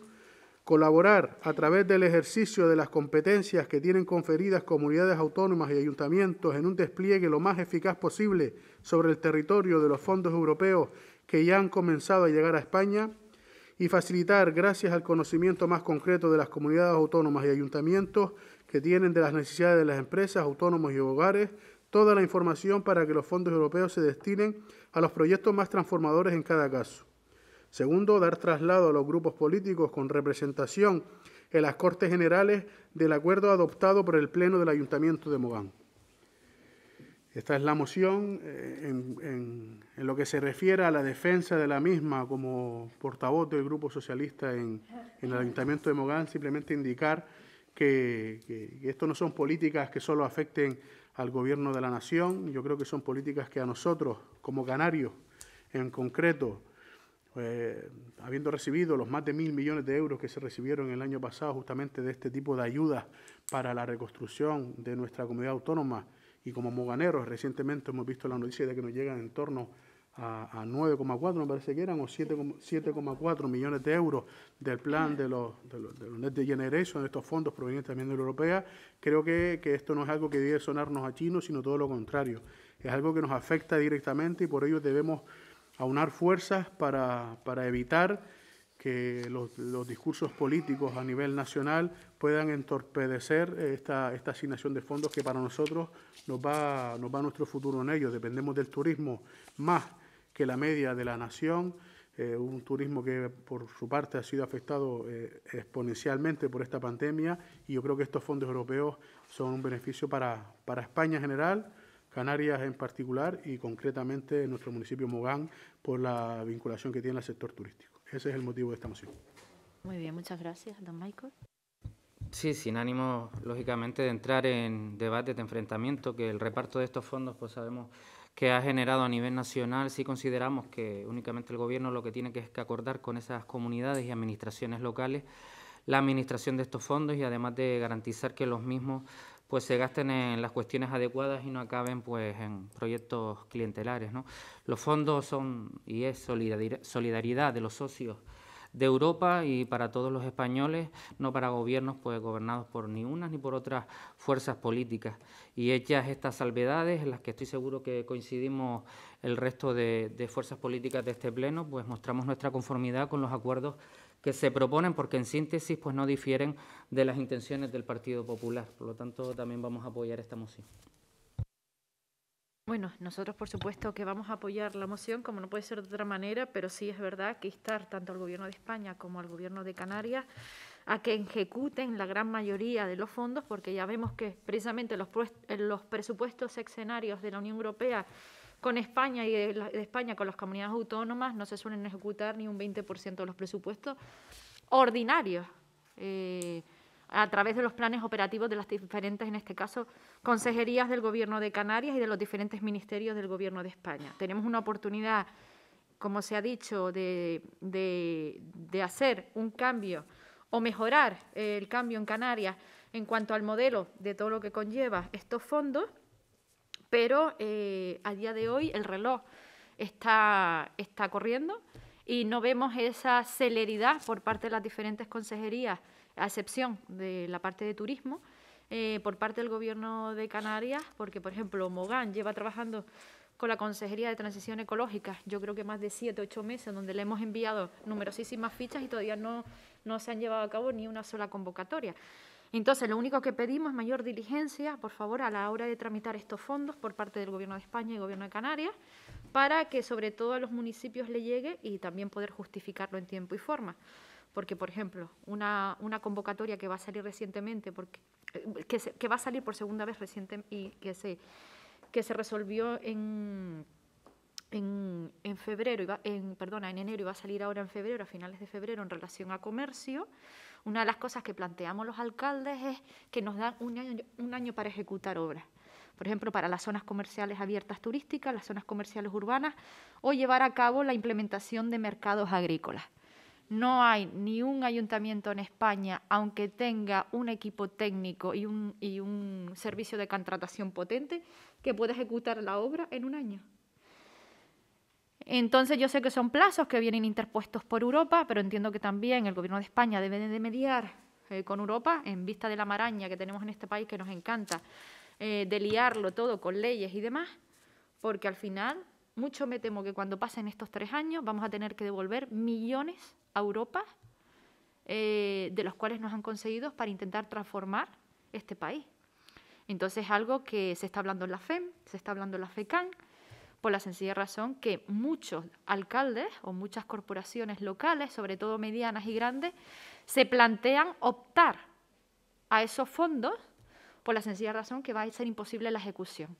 colaborar a través del ejercicio de las competencias que tienen conferidas comunidades autónomas y ayuntamientos en un despliegue lo más eficaz posible sobre el territorio de los fondos europeos que ya han comenzado a llegar a España, y facilitar, gracias al conocimiento más concreto de las comunidades autónomas y ayuntamientos que tienen de las necesidades de las empresas, autónomos y hogares, toda la información para que los fondos europeos se destinen a los proyectos más transformadores en cada caso. Segundo, dar traslado a los grupos políticos con representación en las Cortes Generales del acuerdo adoptado por el Pleno del Ayuntamiento de Mogán. Esta es la moción eh, en, lo que se refiere a la defensa de la misma como portavoz del Grupo Socialista en, el Ayuntamiento de Mogán, simplemente indicar que, esto no son políticas que solo afecten al gobierno de la nación, yo creo que son políticas que a nosotros, como canarios en concreto, eh, habiendo recibido los más de mil millones de euros que se recibieron el año pasado justamente de este tipo de ayudas para la reconstrucción de nuestra comunidad autónoma, y como moganeros, recientemente hemos visto la noticia de que nos llegan en torno a, 9,4, me parece que eran, o 7,4 millones de euros del plan de los, de los, de Net Generation, de estos fondos provenientes también de la Europea. Creo que, esto no es algo que debe sonarnos a chinos, sino todo lo contrario. Es algo que nos afecta directamente y por ello debemos aunar fuerzas para, para evitar los, discursos políticos a nivel nacional puedan entorpedecer esta, asignación de fondos que para nosotros nos va, nos nuestro futuro en ellos. Dependemos del turismo más que la media de la nación, eh, un turismo que por su parte ha sido afectado eh, exponencialmente por esta pandemia y yo creo que estos fondos europeos son un beneficio para, para España en general, Canarias en particular y concretamente nuestro municipio Mogán por la vinculación que tiene al sector turístico. Ese es el motivo de esta moción. Muy bien, muchas gracias, don Michael. Sí, sin ánimo, lógicamente, de entrar en debates de enfrentamiento, que el reparto de estos fondos, pues sabemos que ha generado a nivel nacional, sí consideramos que únicamente el Gobierno lo que tiene que es que acordar con esas comunidades y administraciones locales la administración de estos fondos y además de garantizar que los mismos pues se gasten en las cuestiones adecuadas y no acaben pues en proyectos clientelares. ¿no? Los fondos son y es solidaridad de los socios de Europa y para todos los españoles, no para gobiernos pues gobernados por ni unas ni por otras fuerzas políticas. Y hechas estas salvedades, en las que estoy seguro que coincidimos el resto de, de fuerzas políticas de este Pleno, pues mostramos nuestra conformidad con los acuerdos que se proponen porque en síntesis pues no difieren de las intenciones del Partido Popular. Por lo tanto, también vamos a apoyar esta moción. Bueno, nosotros por supuesto que vamos a apoyar la moción, como no puede ser de otra manera, pero sí es verdad que instar tanto al Gobierno de España como al Gobierno de Canarias a que ejecuten la gran mayoría de los fondos, porque ya vemos que precisamente los, los presupuestos escenarios de la Unión Europea con España y de, España con las comunidades autónomas no se suelen ejecutar ni un 20% de los presupuestos ordinarios. Eh, a través de los planes operativos de las diferentes, en este caso, consejerías del Gobierno de Canarias y de los diferentes ministerios del Gobierno de España. Tenemos una oportunidad, como se ha dicho, de hacer un cambio o mejorar el cambio en Canarias en cuanto al modelo de todo lo que conlleva estos fondos pero eh, a día de hoy el reloj está, corriendo y no vemos esa celeridad por parte de las diferentes consejerías, a excepción de la parte de turismo, eh, por parte del Gobierno de Canarias, porque, por ejemplo, Mogán lleva trabajando con la Consejería de Transición Ecológica, yo creo que más de siete, ocho meses, donde le hemos enviado numerosísimas fichas y todavía no se han llevado a cabo ni una sola convocatoria. Entonces, lo único que pedimos es mayor diligencia, por favor, a la hora de tramitar estos fondos por parte del Gobierno de España y Gobierno de Canarias, para que sobre todo a los municipios le llegue y también poder justificarlo en tiempo y forma. Porque, por ejemplo, una, convocatoria que va a salir recientemente, porque, eh, que, va a salir por segunda vez reciente y que se, que se resolvió en, febrero, en, en enero y va a salir ahora en febrero, a finales de febrero, en relación a comercio, una de las cosas que planteamos los alcaldes es que nos dan un año, un año para ejecutar obras. Por ejemplo, para las zonas comerciales abiertas turísticas, las zonas comerciales urbanas o llevar a cabo la implementación de mercados agrícolas. No hay ni un ayuntamiento en España, aunque tenga un equipo técnico y y un servicio de contratación potente, que pueda ejecutar la obra en un año. Entonces yo sé que son plazos que vienen interpuestos por Europa, pero entiendo que también el Gobierno de España debe de mediar eh, con Europa en vista de la maraña que tenemos en este país que nos encanta eh, de liarlo todo con leyes y demás, porque al final mucho me temo que cuando pasen estos tres años vamos a tener que devolver millones a Europa eh, de los cuales nos han conseguido para intentar transformar este país. Entonces, algo que se está hablando en la FEM, se está hablando en la FECAN, por la sencilla razón que muchos alcaldes o muchas corporaciones locales, sobre todo medianas y grandes, se plantean optar a esos fondos por la sencilla razón que va a ser imposible la ejecución.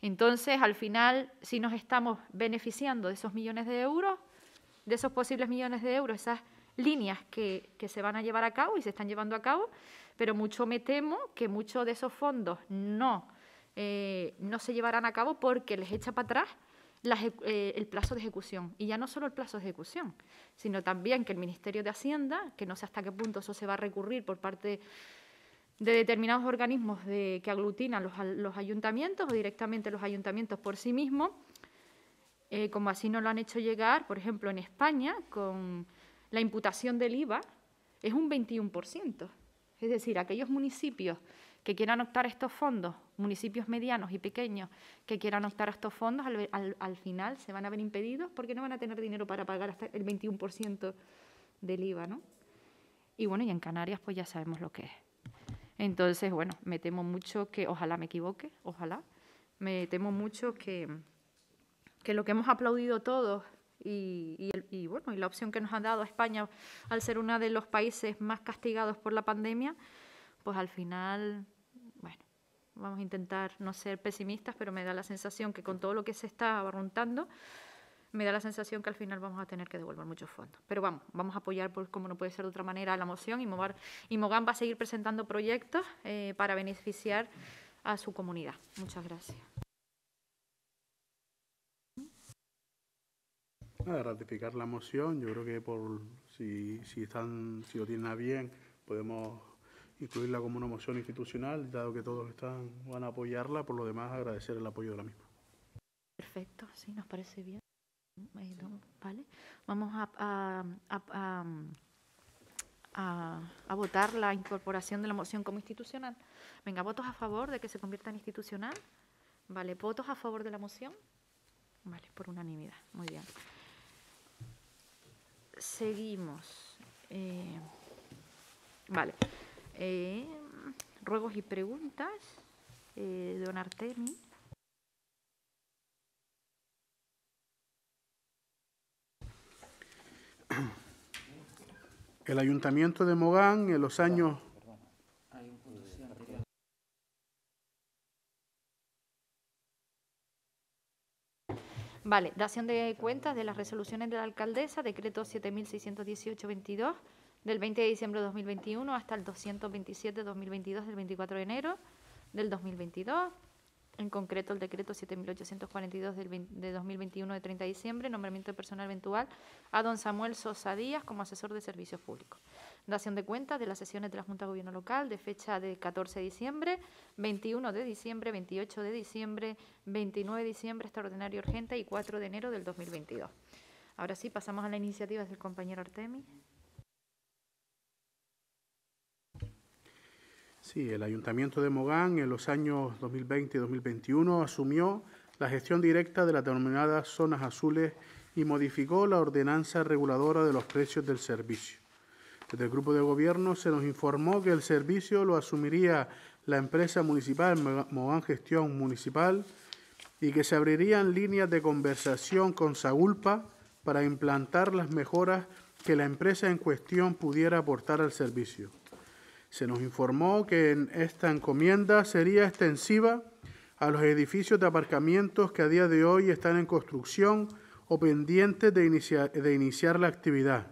Entonces, al final, si nos estamos beneficiando de esos millones de euros, de esos posibles millones de euros, esas líneas que, que, se van a llevar a cabo y se están llevando a cabo, pero mucho me temo que muchos de esos fondos no eh, no se llevarán a cabo porque les echa para atrás eh, el plazo de ejecución. Y ya no solo el plazo de ejecución, sino también que el Ministerio de Hacienda, que no sé hasta qué punto eso se va a recurrir por parte de determinados organismos que aglutinan los, ayuntamientos o directamente los ayuntamientos por sí mismos, eh, como así no lo han hecho llegar, por ejemplo, en España, con la imputación del IVA, es un 21%. Es decir, aquellos municipios que quieran optar a estos fondos, municipios medianos y pequeños que quieran optar a estos fondos, al, final se van a ver impedidos porque no van a tener dinero para pagar hasta el 21% del IVA, ¿no? Y bueno, y en Canarias pues ya sabemos lo que es. Entonces, bueno, me temo mucho que, ojalá me equivoque, ojalá, me temo mucho que, que lo que hemos aplaudido todos y, bueno, y la opción que nos ha dado a España al ser uno de los países más castigados por la pandemia, pues al final vamos a intentar no ser pesimistas, pero me da la sensación que con todo lo que se está abarruntando, me da la sensación que al final vamos a tener que devolver muchos fondos. Pero vamos, vamos a apoyar, por, como no puede ser de otra manera, la moción y, Mogán va a seguir presentando proyectos eh, para beneficiar a su comunidad. Muchas gracias. A ratificar la moción, yo creo que por si, están, si lo tienen bien, podemos incluirla como una moción institucional, dado que todos están, van a apoyarla, por lo demás agradecer el apoyo de la misma. Perfecto, sí, nos parece bien. Eh, vale. Vamos a, a, votar la incorporación de la moción como institucional. Venga, votos a favor de que se convierta en institucional. Vale, votos a favor de la moción. Vale, por unanimidad. Muy bien. Seguimos. Eh, vale. Eh, ruegos y preguntas, eh, don Artemi. El ayuntamiento de Mogán en los años Vale, dación de cuentas de las resoluciones de la alcaldesa, decreto 7618-22 del 20 de diciembre de 2021 hasta el 227 de 2022 del 24 de enero del 2022. En concreto, el decreto 7842 de 2021 de 30 de diciembre, nombramiento de personal eventual a don Samuel Sosa Díaz como asesor de servicios públicos. Dación de cuentas de las sesiones de la Junta de Gobierno Local de fecha de 14 de diciembre, 21 de diciembre, 28 de diciembre, 29 de diciembre, extraordinario urgente y 4 de enero del 2022. Ahora sí, pasamos a la iniciativa del compañero Artemis. Sí, el Ayuntamiento de Mogán en los años 2020 y 2021 asumió la gestión directa de las denominadas zonas azules y modificó la ordenanza reguladora de los precios del servicio. Desde el grupo de gobierno se nos informó que el servicio lo asumiría la empresa municipal Mogán Gestión Municipal y que se abrirían líneas de conversación con Sagulpa para implantar las mejoras que la empresa en cuestión pudiera aportar al servicio. Se nos informó que esta encomienda sería extensiva a los edificios de aparcamientos que a día de hoy están en construcción o pendientes de, iniciar la actividad.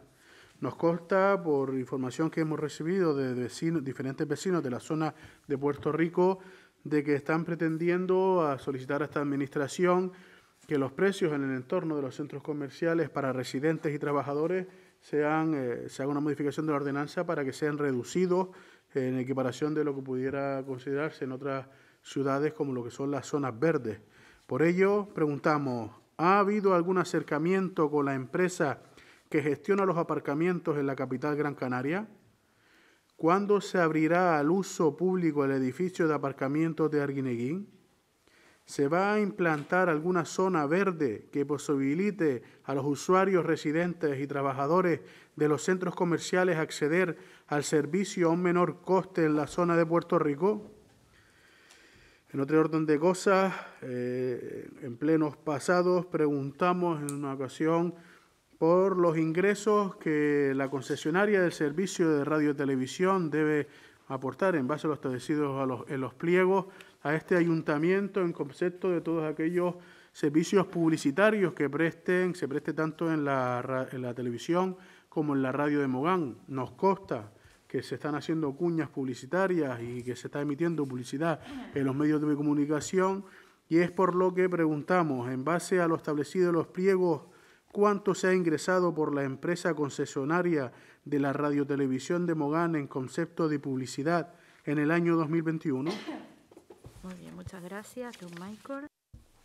Nos consta, por información que hemos recibido de diferentes vecinos de la zona de Puerto Rico, de que están pretendiendo solicitar a esta administración que los precios en el entorno de los centros comerciales para residentes y trabajadores sean, eh, se haga una modificación de la ordenanza para que sean reducidos eh, en equiparación de lo que pudiera considerarse en otras ciudades como lo que son las zonas verdes. Por ello, preguntamos, ¿ha habido algún acercamiento con la empresa que gestiona los aparcamientos en la capital Gran Canaria? ¿Cuándo se abrirá al uso público el edificio de aparcamiento de Arguineguín? se va a implantar alguna zona verde que posibilite a los usuarios residentes y trabajadores de los centros comerciales acceder al servicio a un menor coste en la zona de Puerto Rico. En otro orden de cosas, eh, en plenos pasados preguntamos en una ocasión por los ingresos que la concesionaria del servicio de radio y televisión debe aportar en base a los establecidos en los pliegos a este ayuntamiento en concepto de todos aquellos servicios publicitarios que presten, se preste tanto en la, la televisión como en la radio de Mogán. Nos consta que se están haciendo cuñas publicitarias y que se está emitiendo publicidad en los medios de comunicación y es por lo que preguntamos, en base a lo establecido en los pliegos, cuánto se ha ingresado por la empresa concesionaria de la radiotelevisión de Mogán en concepto de publicidad en el año 2021. Muy bien, muchas gracias. Don Michael.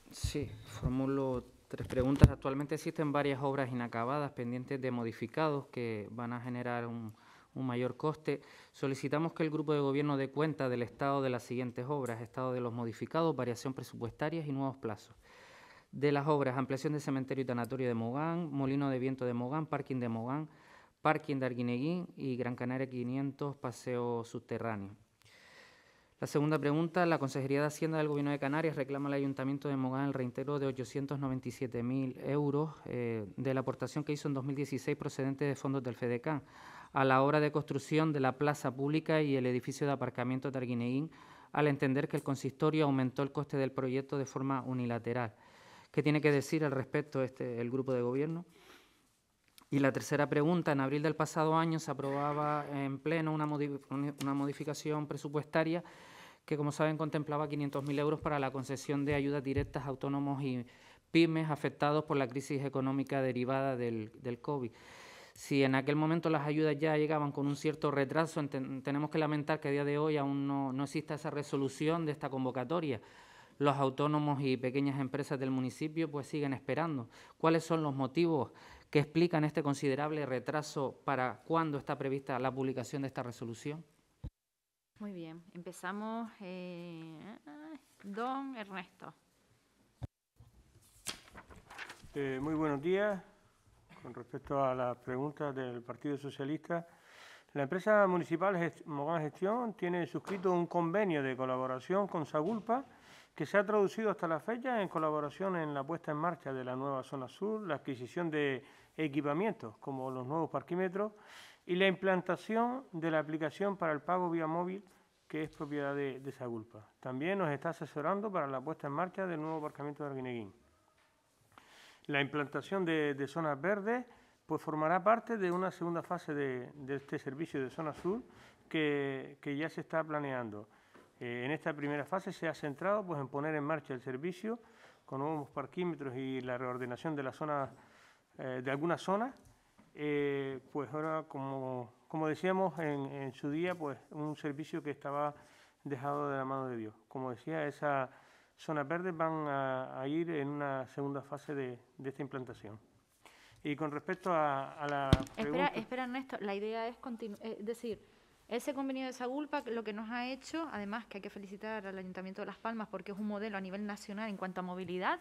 Sí, formulo tres preguntas. Actualmente existen varias obras inacabadas pendientes de modificados que van a generar un, un mayor coste. Solicitamos que el Grupo de Gobierno dé cuenta del estado de las siguientes obras, estado de los modificados, variación presupuestaria y nuevos plazos. De las obras, ampliación de cementerio y tanatorio de Mogán, molino de viento de Mogán, parking de Mogán, parking de Arguineguín y Gran Canaria 500, paseo subterráneo. La segunda pregunta, la Consejería de Hacienda del Gobierno de Canarias reclama al Ayuntamiento de Mogán el reintero de 897.000 euros eh, de la aportación que hizo en 2016 procedente de fondos del FEDECAN a la obra de construcción de la plaza pública y el edificio de aparcamiento de al entender que el consistorio aumentó el coste del proyecto de forma unilateral. ¿Qué tiene que decir al respecto este, el grupo de gobierno? Y la tercera pregunta, en abril del pasado año se aprobaba en pleno una modificación presupuestaria que como saben contemplaba 500.000 euros para la concesión de ayudas directas a autónomos y pymes afectados por la crisis económica derivada del, COVID. Si en aquel momento las ayudas ya llegaban con un cierto retraso, tenemos que lamentar que a día de hoy aún no, no exista esa resolución de esta convocatoria los autónomos y pequeñas empresas del municipio pues siguen esperando. ¿Cuáles son los motivos que explican este considerable retraso para cuándo está prevista la publicación de esta resolución? Muy bien, empezamos eh, Don Ernesto. Eh, muy buenos días. Con respecto a las preguntas del Partido Socialista, la empresa municipal Mogán Gestión tiene suscrito un convenio de colaboración con Sagulpa que se ha traducido hasta la fecha en colaboración en la puesta en marcha de la nueva zona sur, la adquisición de equipamientos como los nuevos parquímetros y la implantación de la aplicación para el pago vía móvil que es propiedad de, de Sagulpa. También nos está asesorando para la puesta en marcha del nuevo aparcamiento de Arguineguín. La implantación de, zonas verdes pues formará parte de una segunda fase de, este servicio de zona sur que, ya se está planeando. Eh, en esta primera fase se ha centrado pues, en poner en marcha el servicio con nuevos parquímetros y la reordenación de, zona, eh, de algunas zonas eh, pues ahora como, como decíamos en, su día, pues un servicio que estaba dejado de la mano de Dios. Como decía, esa zona verde van a, ir en una segunda fase de, esta implantación. Y con respecto a, la... espera, espera, Ernesto, la idea es eh, es decir, ese convenio de Sagulpa lo que nos ha hecho, además que hay que felicitar al Ayuntamiento de Las Palmas porque es un modelo a nivel nacional en cuanto a movilidad,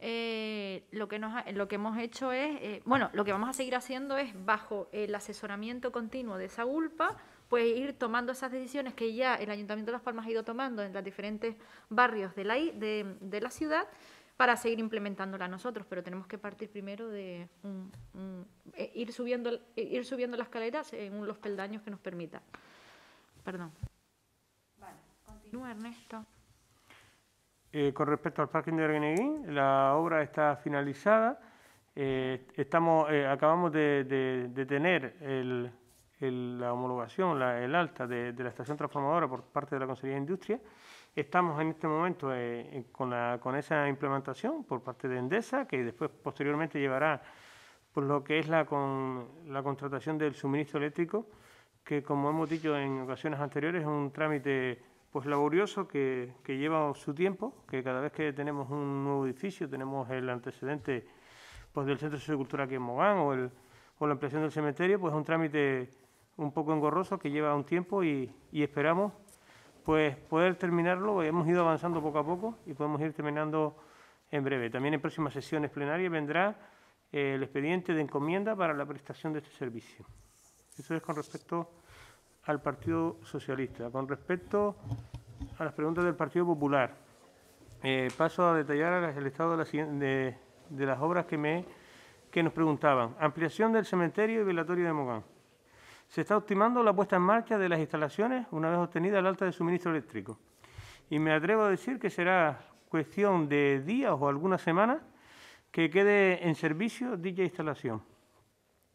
eh, lo, que nos lo que hemos hecho es, eh, bueno, lo que vamos a seguir haciendo es, bajo el asesoramiento continuo de esa ULPA, pues ir tomando esas decisiones que ya el Ayuntamiento de Las Palmas ha ido tomando en los diferentes barrios de la, de, de la ciudad para seguir implementándola nosotros, pero tenemos que partir primero de eh, ir, subiendo, ir subiendo las escaleras en los peldaños que nos permita. Perdón. Vale, continúa Ernesto. Eh, con respecto al parking de Arguineguín, la obra está finalizada. Eh, estamos, eh, acabamos de, tener la homologación, el alta de, la estación transformadora por parte de la Consejería de Industria. Estamos en este momento con, esa implementación por parte de Endesa, que después posteriormente llevará por lo que es la, la contratación del suministro eléctrico, que como hemos dicho en ocasiones anteriores es un trámite pues laborioso que, lleva su tiempo, que cada vez que tenemos un nuevo edificio, tenemos el antecedente pues, del Centro de cultura aquí en Mogán o, la ampliación del cementerio, pues es un trámite un poco engorroso que lleva un tiempo y, esperamos pues poder terminarlo. Hemos ido avanzando poco a poco y podemos ir terminando en breve. También en próximas sesiones plenarias vendrá eh, el expediente de encomienda para la prestación de este servicio. Eso es con respecto al Partido Socialista. Con respecto a las preguntas del Partido Popular, eh, paso a detallar el estado de, las obras que, me, que nos preguntaban. Ampliación del cementerio y velatorio de Mogán. Se está optimando la puesta en marcha de las instalaciones una vez obtenida el alta de suministro eléctrico. Y me atrevo a decir que será cuestión de días o algunas semanas que quede en servicio dicha instalación.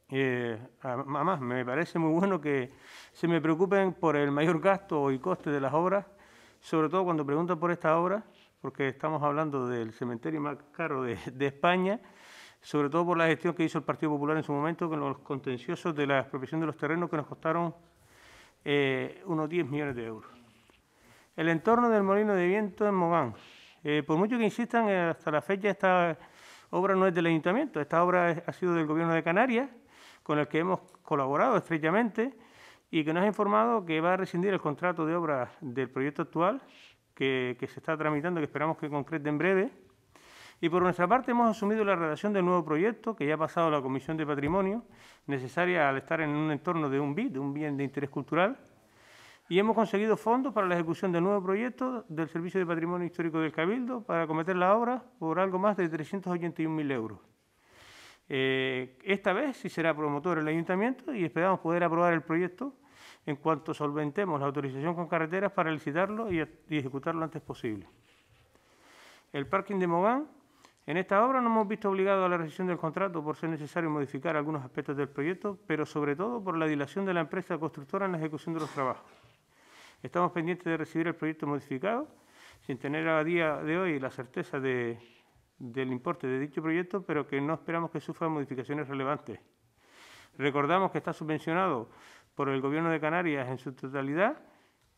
Eh, además, me parece muy bueno que se me preocupen por el mayor gasto y coste de las obras, sobre todo cuando preguntan por esta obra, porque estamos hablando del cementerio más caro de, España, sobre todo por la gestión que hizo el Partido Popular en su momento con los contenciosos de la expropiación de los terrenos que nos costaron eh, unos 10 millones de euros. El entorno del molino de viento en Mogán. Eh, por mucho que insistan, eh, hasta la fecha esta obra no es del ayuntamiento, esta obra ha sido del gobierno de Canarias, con el que hemos colaborado estrechamente y que nos ha informado que va a rescindir el contrato de obra del proyecto actual que, se está tramitando, que esperamos que concrete en breve. Y por nuestra parte hemos asumido la redacción del nuevo proyecto que ya ha pasado la Comisión de Patrimonio, necesaria al estar en un entorno de un BID, de un bien de interés cultural, y hemos conseguido fondos para la ejecución del nuevo proyecto del Servicio de Patrimonio Histórico del Cabildo para cometer la obra por algo más de 381.000 euros. Eh, esta vez sí será promotor el ayuntamiento y esperamos poder aprobar el proyecto en cuanto solventemos la autorización con carreteras para licitarlo y, ejecutarlo antes posible. El parking de Mogán, en esta obra no hemos visto obligado a la rescisión del contrato por ser necesario modificar algunos aspectos del proyecto, pero sobre todo por la dilación de la empresa constructora en la ejecución de los trabajos. Estamos pendientes de recibir el proyecto modificado, sin tener a día de hoy la certeza de del importe de dicho proyecto, pero que no esperamos que sufra modificaciones relevantes. Recordamos que está subvencionado por el Gobierno de Canarias en su totalidad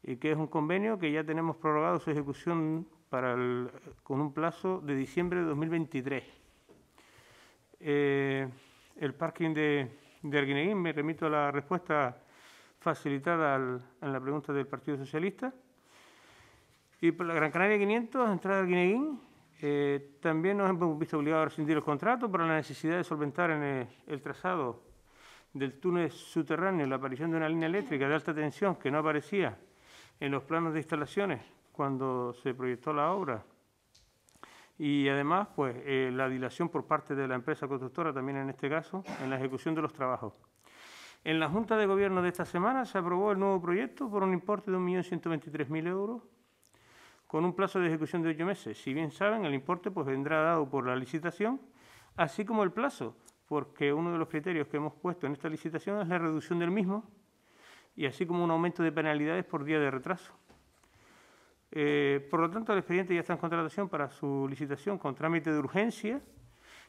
y que es un convenio que ya tenemos prorrogado su ejecución para con un plazo de diciembre de 2023. Eh, el parking de, Arguineguín, me remito a la respuesta facilitada al, en la pregunta del Partido Socialista. Y por la Gran Canaria 500, entrada de Arguineguín, eh, también nos hemos visto obligados a rescindir el contrato por la necesidad de solventar en eh, el, trazado del túnel subterráneo la aparición de una línea eléctrica de alta tensión que no aparecía en los planos de instalaciones cuando se proyectó la obra. Y además, pues, eh, la dilación por parte de la empresa constructora también en este caso, en la ejecución de los trabajos. En la Junta de Gobierno de esta semana se aprobó el nuevo proyecto por un importe de 1.123.000 euros con un plazo de ejecución de ocho meses. Si bien saben, el importe pues, vendrá dado por la licitación, así como el plazo, porque uno de los criterios que hemos puesto en esta licitación es la reducción del mismo, y así como un aumento de penalidades por día de retraso. Eh, por lo tanto, el expediente ya está en contratación para su licitación con trámite de urgencia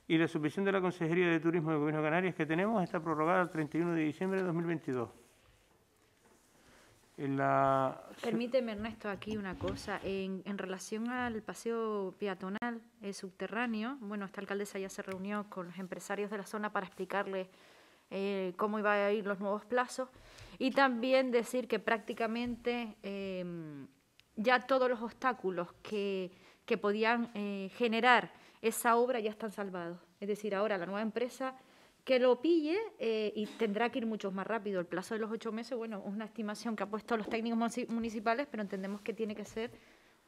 y la subvención de la Consejería de Turismo del Gobierno de Canarias que tenemos está prorrogada al 31 de diciembre de 2022. En Permíteme, Ernesto, aquí una cosa. En, relación al paseo peatonal eh, subterráneo, bueno, esta alcaldesa ya se reunió con los empresarios de la zona para explicarles eh, cómo iban a ir los nuevos plazos y también decir que prácticamente em, ya todos los obstáculos que podían eh, generar esa obra ya están salvados. Es decir, ahora la nueva empresa que lo pille eh, y tendrá que ir mucho más rápido. El plazo de los ocho meses, bueno, es una estimación que ha puesto los técnicos municipales, pero entendemos que tiene que ser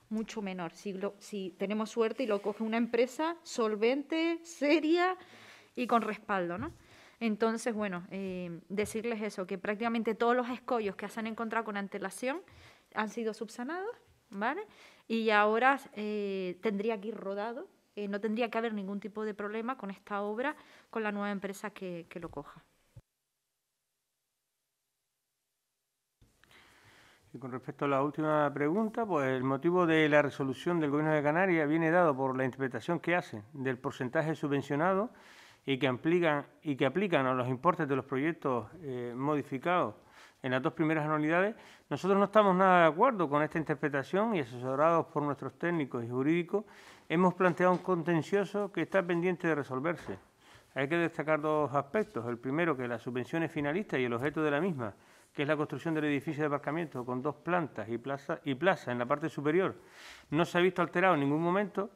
mucho menor. Si, si tenemos suerte y lo coge una empresa solvente, seria y con respaldo, ¿no? Entonces, bueno, eh, decirles eso, que prácticamente todos los escollos que se han encontrado con antelación han sido subsanados, ¿vale? Y ahora eh, tendría que ir rodado eh, no tendría que haber ningún tipo de problema con esta obra, con la nueva empresa que, lo coja. Y con respecto a la última pregunta, pues el motivo de la resolución del Gobierno de Canarias viene dado por la interpretación que hacen del porcentaje subvencionado y que aplican, y que aplican a los importes de los proyectos eh, modificados en las dos primeras anualidades. Nosotros no estamos nada de acuerdo con esta interpretación y asesorados por nuestros técnicos y jurídicos hemos planteado un contencioso que está pendiente de resolverse. Hay que destacar dos aspectos. El primero, que la subvención es finalista y el objeto de la misma, que es la construcción del edificio de aparcamiento con dos plantas y plaza, y plaza en la parte superior, no se ha visto alterado en ningún momento.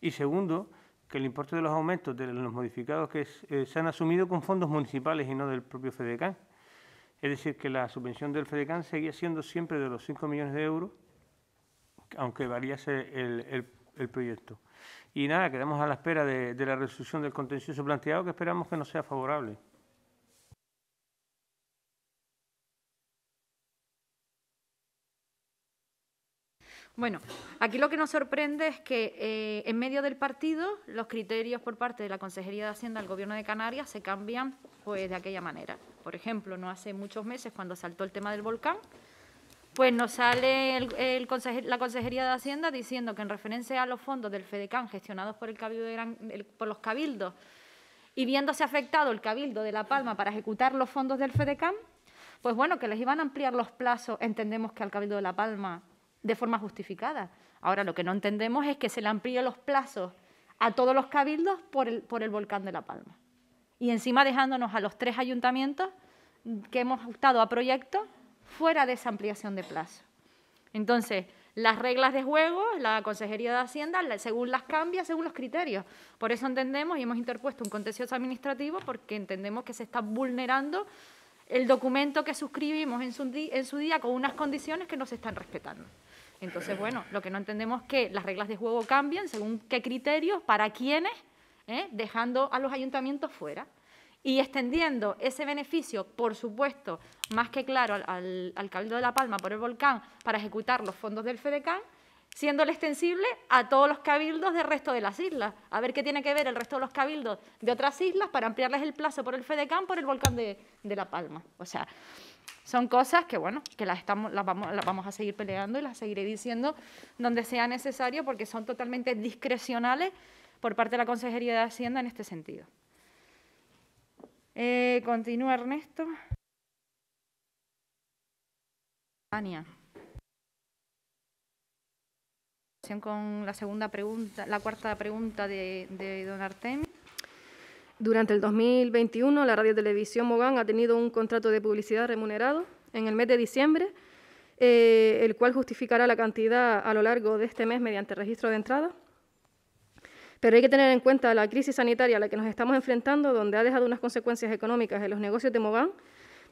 Y segundo, que el importe de los aumentos de los modificados que eh, se han asumido con fondos municipales y no del propio FEDECAN. Es decir, que la subvención del FEDECAN seguía siendo siempre de los 5 millones de euros, aunque variase el el proyecto. Y nada, quedamos a la espera de, la resolución del contencioso planteado que esperamos que no sea favorable. Bueno, aquí lo que nos sorprende es que eh, en medio del partido los criterios por parte de la Consejería de Hacienda del Gobierno de Canarias se cambian pues, de aquella manera. Por ejemplo, no hace muchos meses cuando saltó el tema del volcán, pues nos sale la Consejería de Hacienda diciendo que en referencia a los fondos del FEDECAM gestionados por, el cabildo por los cabildos y viéndose afectado el cabildo de La Palma para ejecutar los fondos del FEDECAM, pues bueno, que les iban a ampliar los plazos, entendemos que al cabildo de La Palma, de forma justificada. Ahora, lo que no entendemos es que se le amplíen los plazos a todos los cabildos por el, por el volcán de La Palma. Y encima dejándonos a los tres ayuntamientos que hemos ajustado a proyecto fuera de esa ampliación de plazo. Entonces, las reglas de juego, la Consejería de Hacienda, según las cambia, según los criterios. Por eso entendemos y hemos interpuesto un contencioso administrativo porque entendemos que se está vulnerando el documento que suscribimos en su, en su día con unas condiciones que no se están respetando. Entonces, bueno, lo que no entendemos es que las reglas de juego cambian según qué criterios, para quiénes, ¿eh? dejando a los ayuntamientos fuera y extendiendo ese beneficio, por supuesto, más que claro, al, Cabildo de La Palma por el volcán para ejecutar los fondos del FEDECAN, siéndole extensible a todos los cabildos del resto de las islas. A ver qué tiene que ver el resto de los cabildos de otras islas para ampliarles el plazo por el FEDECAM, por el volcán de, La Palma. O sea, son cosas que, bueno, que las, estamos, vamos, las vamos a seguir peleando y las seguiré diciendo donde sea necesario porque son totalmente discrecionales por parte de la Consejería de Hacienda en este sentido. Eh, continúa Ernesto. Tania. Con la segunda pregunta, la cuarta pregunta de, don Artem. Durante el 2021, la radio televisión Mogán ha tenido un contrato de publicidad remunerado en el mes de diciembre, eh, el cual justificará la cantidad a lo largo de este mes mediante registro de entrada. Pero hay que tener en cuenta la crisis sanitaria a la que nos estamos enfrentando, donde ha dejado unas consecuencias económicas en los negocios de Mogán,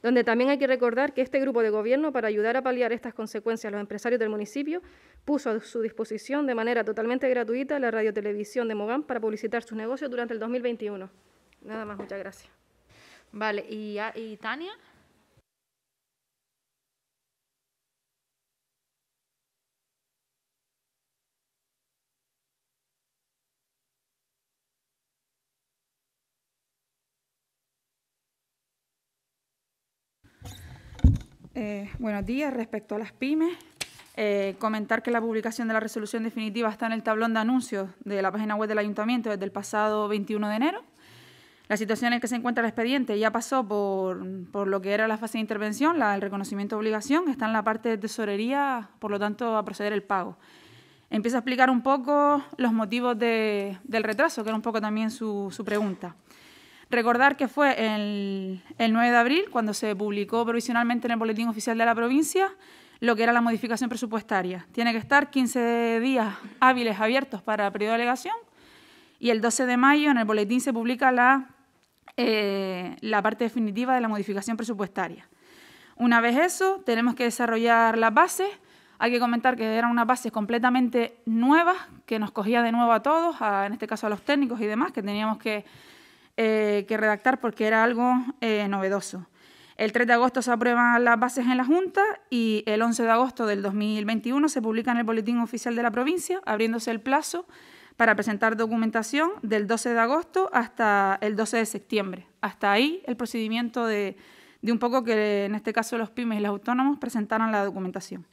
donde también hay que recordar que este grupo de gobierno, para ayudar a paliar estas consecuencias, a los empresarios del municipio puso a su disposición de manera totalmente gratuita la radiotelevisión de Mogán para publicitar sus negocios durante el 2021. Nada más, muchas gracias. Vale, y ah, Tania? Eh, buenos días. Respecto a las pymes, eh, comentar que la publicación de la resolución definitiva está en el tablón de anuncios de la página web del Ayuntamiento desde el pasado 21 de enero. La situación en que se encuentra el expediente ya pasó por, lo que era la fase de intervención, la, el reconocimiento de obligación, está en la parte de tesorería, por lo tanto, a proceder el pago. Empiezo a explicar un poco los motivos del retraso, que era un poco también su pregunta. Recordar que fue el, 9 de abril cuando se publicó provisionalmente en el Boletín Oficial de la Provincia lo que era la modificación presupuestaria. Tiene que estar 15 días hábiles abiertos para periodo de alegación y el 12 de mayo en el boletín se publica la, eh, la parte definitiva de la modificación presupuestaria. Una vez eso, tenemos que desarrollar la base. Hay que comentar que eran una base completamente nueva que nos cogía de nuevo a todos, en este caso a los técnicos y demás, que teníamos que eh, que redactar porque era algo eh, novedoso. El 3 de agosto se aprueban las bases en la Junta y el 11 de agosto del 2021 se publica en el Boletín Oficial de la provincia, abriéndose el plazo para presentar documentación del 12 de agosto hasta el 12 de septiembre. Hasta ahí el procedimiento de, de un poco que en este caso los pymes y los autónomos presentaran la documentación.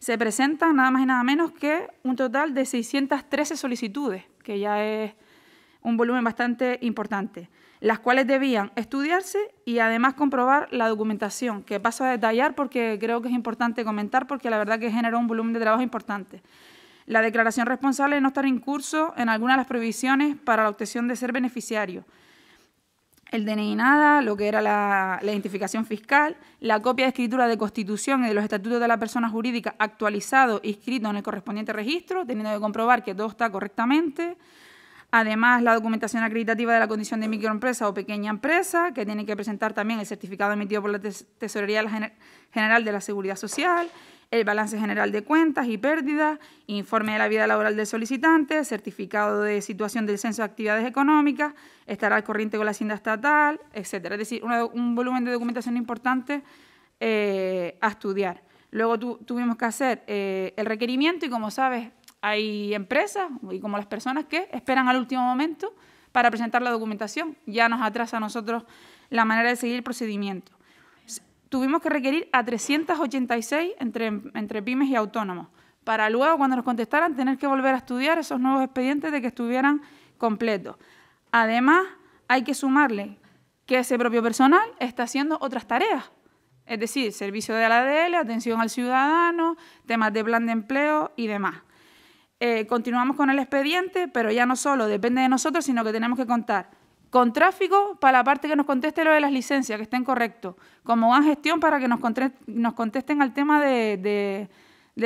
Se presentan nada más y nada menos que un total de 613 solicitudes, que ya es un volumen bastante importante, las cuales debían estudiarse y además comprobar la documentación, que paso a detallar porque creo que es importante comentar porque la verdad que generó un volumen de trabajo importante. La declaración responsable no estar en curso en alguna de las previsiones para la obtención de ser beneficiario. El DNI nada, lo que era la, identificación fiscal, la copia de escritura de constitución y de los estatutos de la persona jurídica actualizado, inscrito en el correspondiente registro, teniendo que comprobar que todo está correctamente, Además, la documentación acreditativa de la condición de microempresa o pequeña empresa, que tiene que presentar también el certificado emitido por la Tesorería General de la Seguridad Social, el balance general de cuentas y pérdidas, informe de la vida laboral del solicitante, certificado de situación del censo de actividades económicas, estar al corriente con la hacienda estatal, etcétera. Es decir, un volumen de documentación importante eh, a estudiar. Luego tuvimos que hacer eh, el requerimiento y, como sabes, hay empresas y como las personas que esperan al último momento para presentar la documentación. Ya nos atrasa a nosotros la manera de seguir el procedimiento. Tuvimos que requerir a 386 entre, entre pymes y autónomos para luego, cuando nos contestaran, tener que volver a estudiar esos nuevos expedientes de que estuvieran completos. Además, hay que sumarle que ese propio personal está haciendo otras tareas, es decir, servicio de la ADL, atención al ciudadano, temas de plan de empleo y demás. Eh, continuamos con el expediente, pero ya no solo depende de nosotros, sino que tenemos que contar con tráfico para la parte que nos conteste lo de las licencias, que estén correctos, como van gestión para que nos, contesten al tema de, de,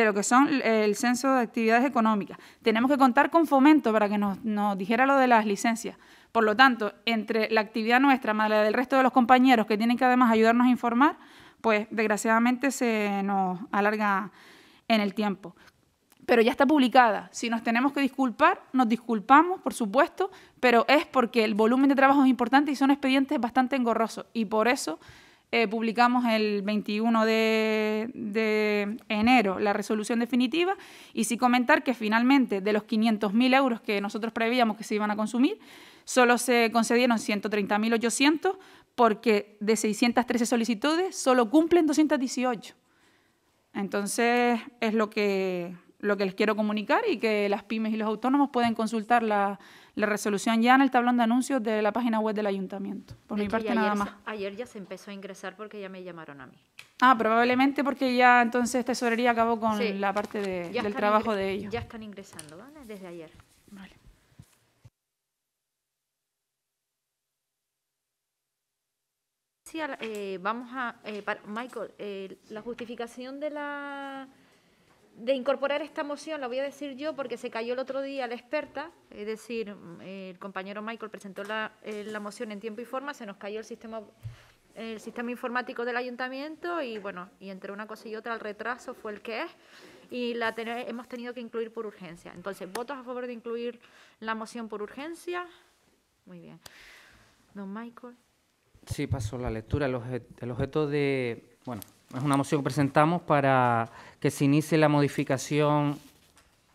lo que son el censo de actividades económicas. Tenemos que contar con fomento para que nos, nos dijera lo de las licencias. Por lo tanto, entre la actividad nuestra más la del resto de los compañeros que tienen que además ayudarnos a informar, pues desgraciadamente se nos alarga en el tiempo pero ya está publicada. Si nos tenemos que disculpar, nos disculpamos, por supuesto, pero es porque el volumen de trabajo es importante y son expedientes bastante engorrosos. Y por eso eh, publicamos el 21 de, enero la resolución definitiva y sí comentar que finalmente de los 500.000 euros que nosotros preveíamos que se iban a consumir, solo se concedieron 130.800 porque de 613 solicitudes solo cumplen 218. Entonces es lo que, lo que les quiero comunicar y que las pymes y los autónomos pueden consultar la, resolución ya en el tablón de anuncios de la página web del ayuntamiento. Por mi parte, nada más. ayer ya se empezó a ingresar porque ya me llamaron a mí. Ah, probablemente porque ya entonces tesorería acabó con la parte del trabajo de ellos. Ya están ingresando, ¿vale? Desde ayer. Vale. Sí, eh, vamos a... Eh, Michael, eh, la justificación de la de incorporar esta moción, la voy a decir yo porque se cayó el otro día la experta, es decir, el compañero Michael presentó eh, la, moción en tiempo y forma, se nos cayó el sistema el sistema informático del ayuntamiento y bueno, y entre una cosa y otra el retraso fue el que es y la hemos tenido que incluir por urgencia. Entonces, votos a favor de incluir la moción por urgencia. Muy bien. Don Michael. Sí, pasó la lectura. El, el objeto de, bueno, es una moción que presentamos para que se inicie la modificación,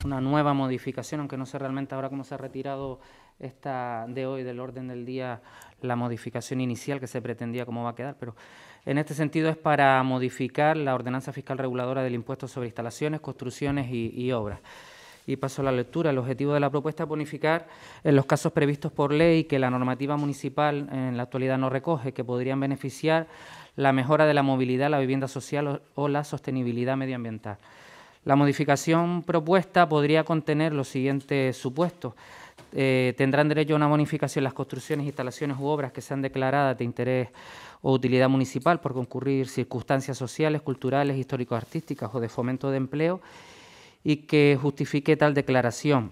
una nueva modificación, aunque no sé realmente ahora cómo se ha retirado esta de hoy del orden del día la modificación inicial que se pretendía cómo va a quedar, pero en este sentido es para modificar la ordenanza fiscal reguladora del impuesto sobre instalaciones, construcciones y, y obras y paso a la lectura. El objetivo de la propuesta es bonificar en eh, los casos previstos por ley que la normativa municipal en la actualidad no recoge, que podrían beneficiar la mejora de la movilidad, la vivienda social o la sostenibilidad medioambiental. La modificación propuesta podría contener los siguientes supuestos. Eh, tendrán derecho a una bonificación las construcciones, instalaciones u obras que sean declaradas de interés o utilidad municipal por concurrir circunstancias sociales, culturales, histórico-artísticas o de fomento de empleo y que justifique tal declaración.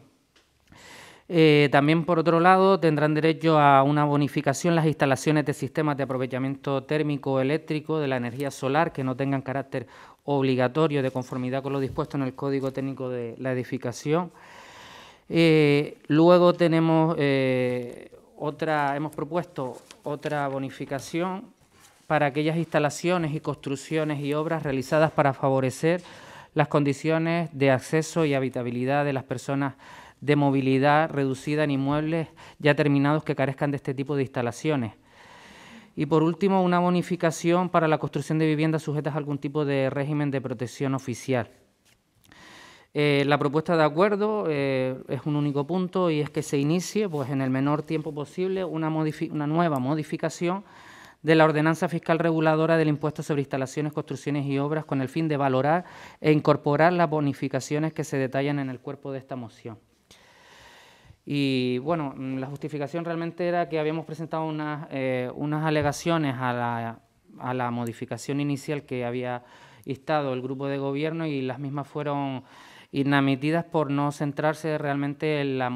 Eh, también, por otro lado, tendrán derecho a una bonificación las instalaciones de sistemas de aprovechamiento térmico eléctrico de la energía solar que no tengan carácter obligatorio de conformidad con lo dispuesto en el Código Técnico de la Edificación. Eh, luego tenemos eh, otra, hemos propuesto otra bonificación para aquellas instalaciones y construcciones y obras realizadas para favorecer las condiciones de acceso y habitabilidad de las personas de movilidad reducida en inmuebles ya terminados que carezcan de este tipo de instalaciones. Y por último, una bonificación para la construcción de viviendas sujetas a algún tipo de régimen de protección oficial. Eh, la propuesta de acuerdo eh, es un único punto y es que se inicie pues, en el menor tiempo posible una nueva modificación de la Ordenanza Fiscal Reguladora del Impuesto sobre Instalaciones, Construcciones y Obras con el fin de valorar e incorporar las bonificaciones que se detallan en el cuerpo de esta moción. Y bueno, mm, la justificación realmente era que habíamos presentado eh, unas, alegaciones a la, modificación inicial que había instado el grupo de gobierno y las mismas fueron inadmitidas por no centrarse realmente en, la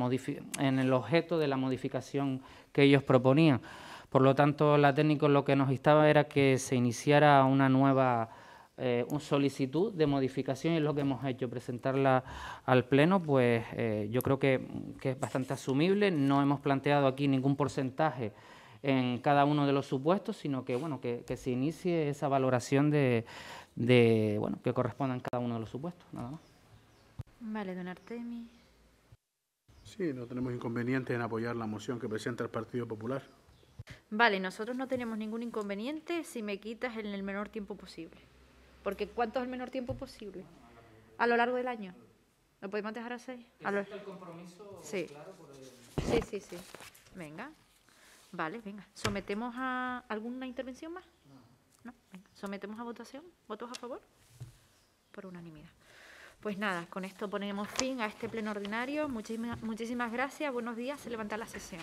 en el objeto de la modificación que ellos proponían. Por lo tanto, la técnica lo que nos instaba era que se iniciara una nueva eh, un solicitud de modificación y es lo que hemos hecho, presentarla al Pleno, pues eh, yo creo que, es bastante asumible, no hemos planteado aquí ningún porcentaje en cada uno de los supuestos, sino que bueno, que, se inicie esa valoración de, de bueno, que correspondan cada uno de los supuestos, nada más. Vale, don Artemi. Sí, no tenemos inconveniente en apoyar la moción que presenta el Partido Popular. Vale, nosotros no tenemos ningún inconveniente si me quitas en el menor tiempo posible. Porque ¿cuánto es el menor tiempo posible? A lo largo del año. ¿Lo podemos dejar a seis? el compromiso sí. Sí, sí, sí. Venga. Vale, venga. ¿Sometemos a alguna intervención más? No. ¿Sometemos a votación? ¿Votos a favor? Por unanimidad. Pues nada, con esto ponemos fin a este pleno ordinario. muchísimas muchísimas gracias. Buenos días. Se levanta la sesión.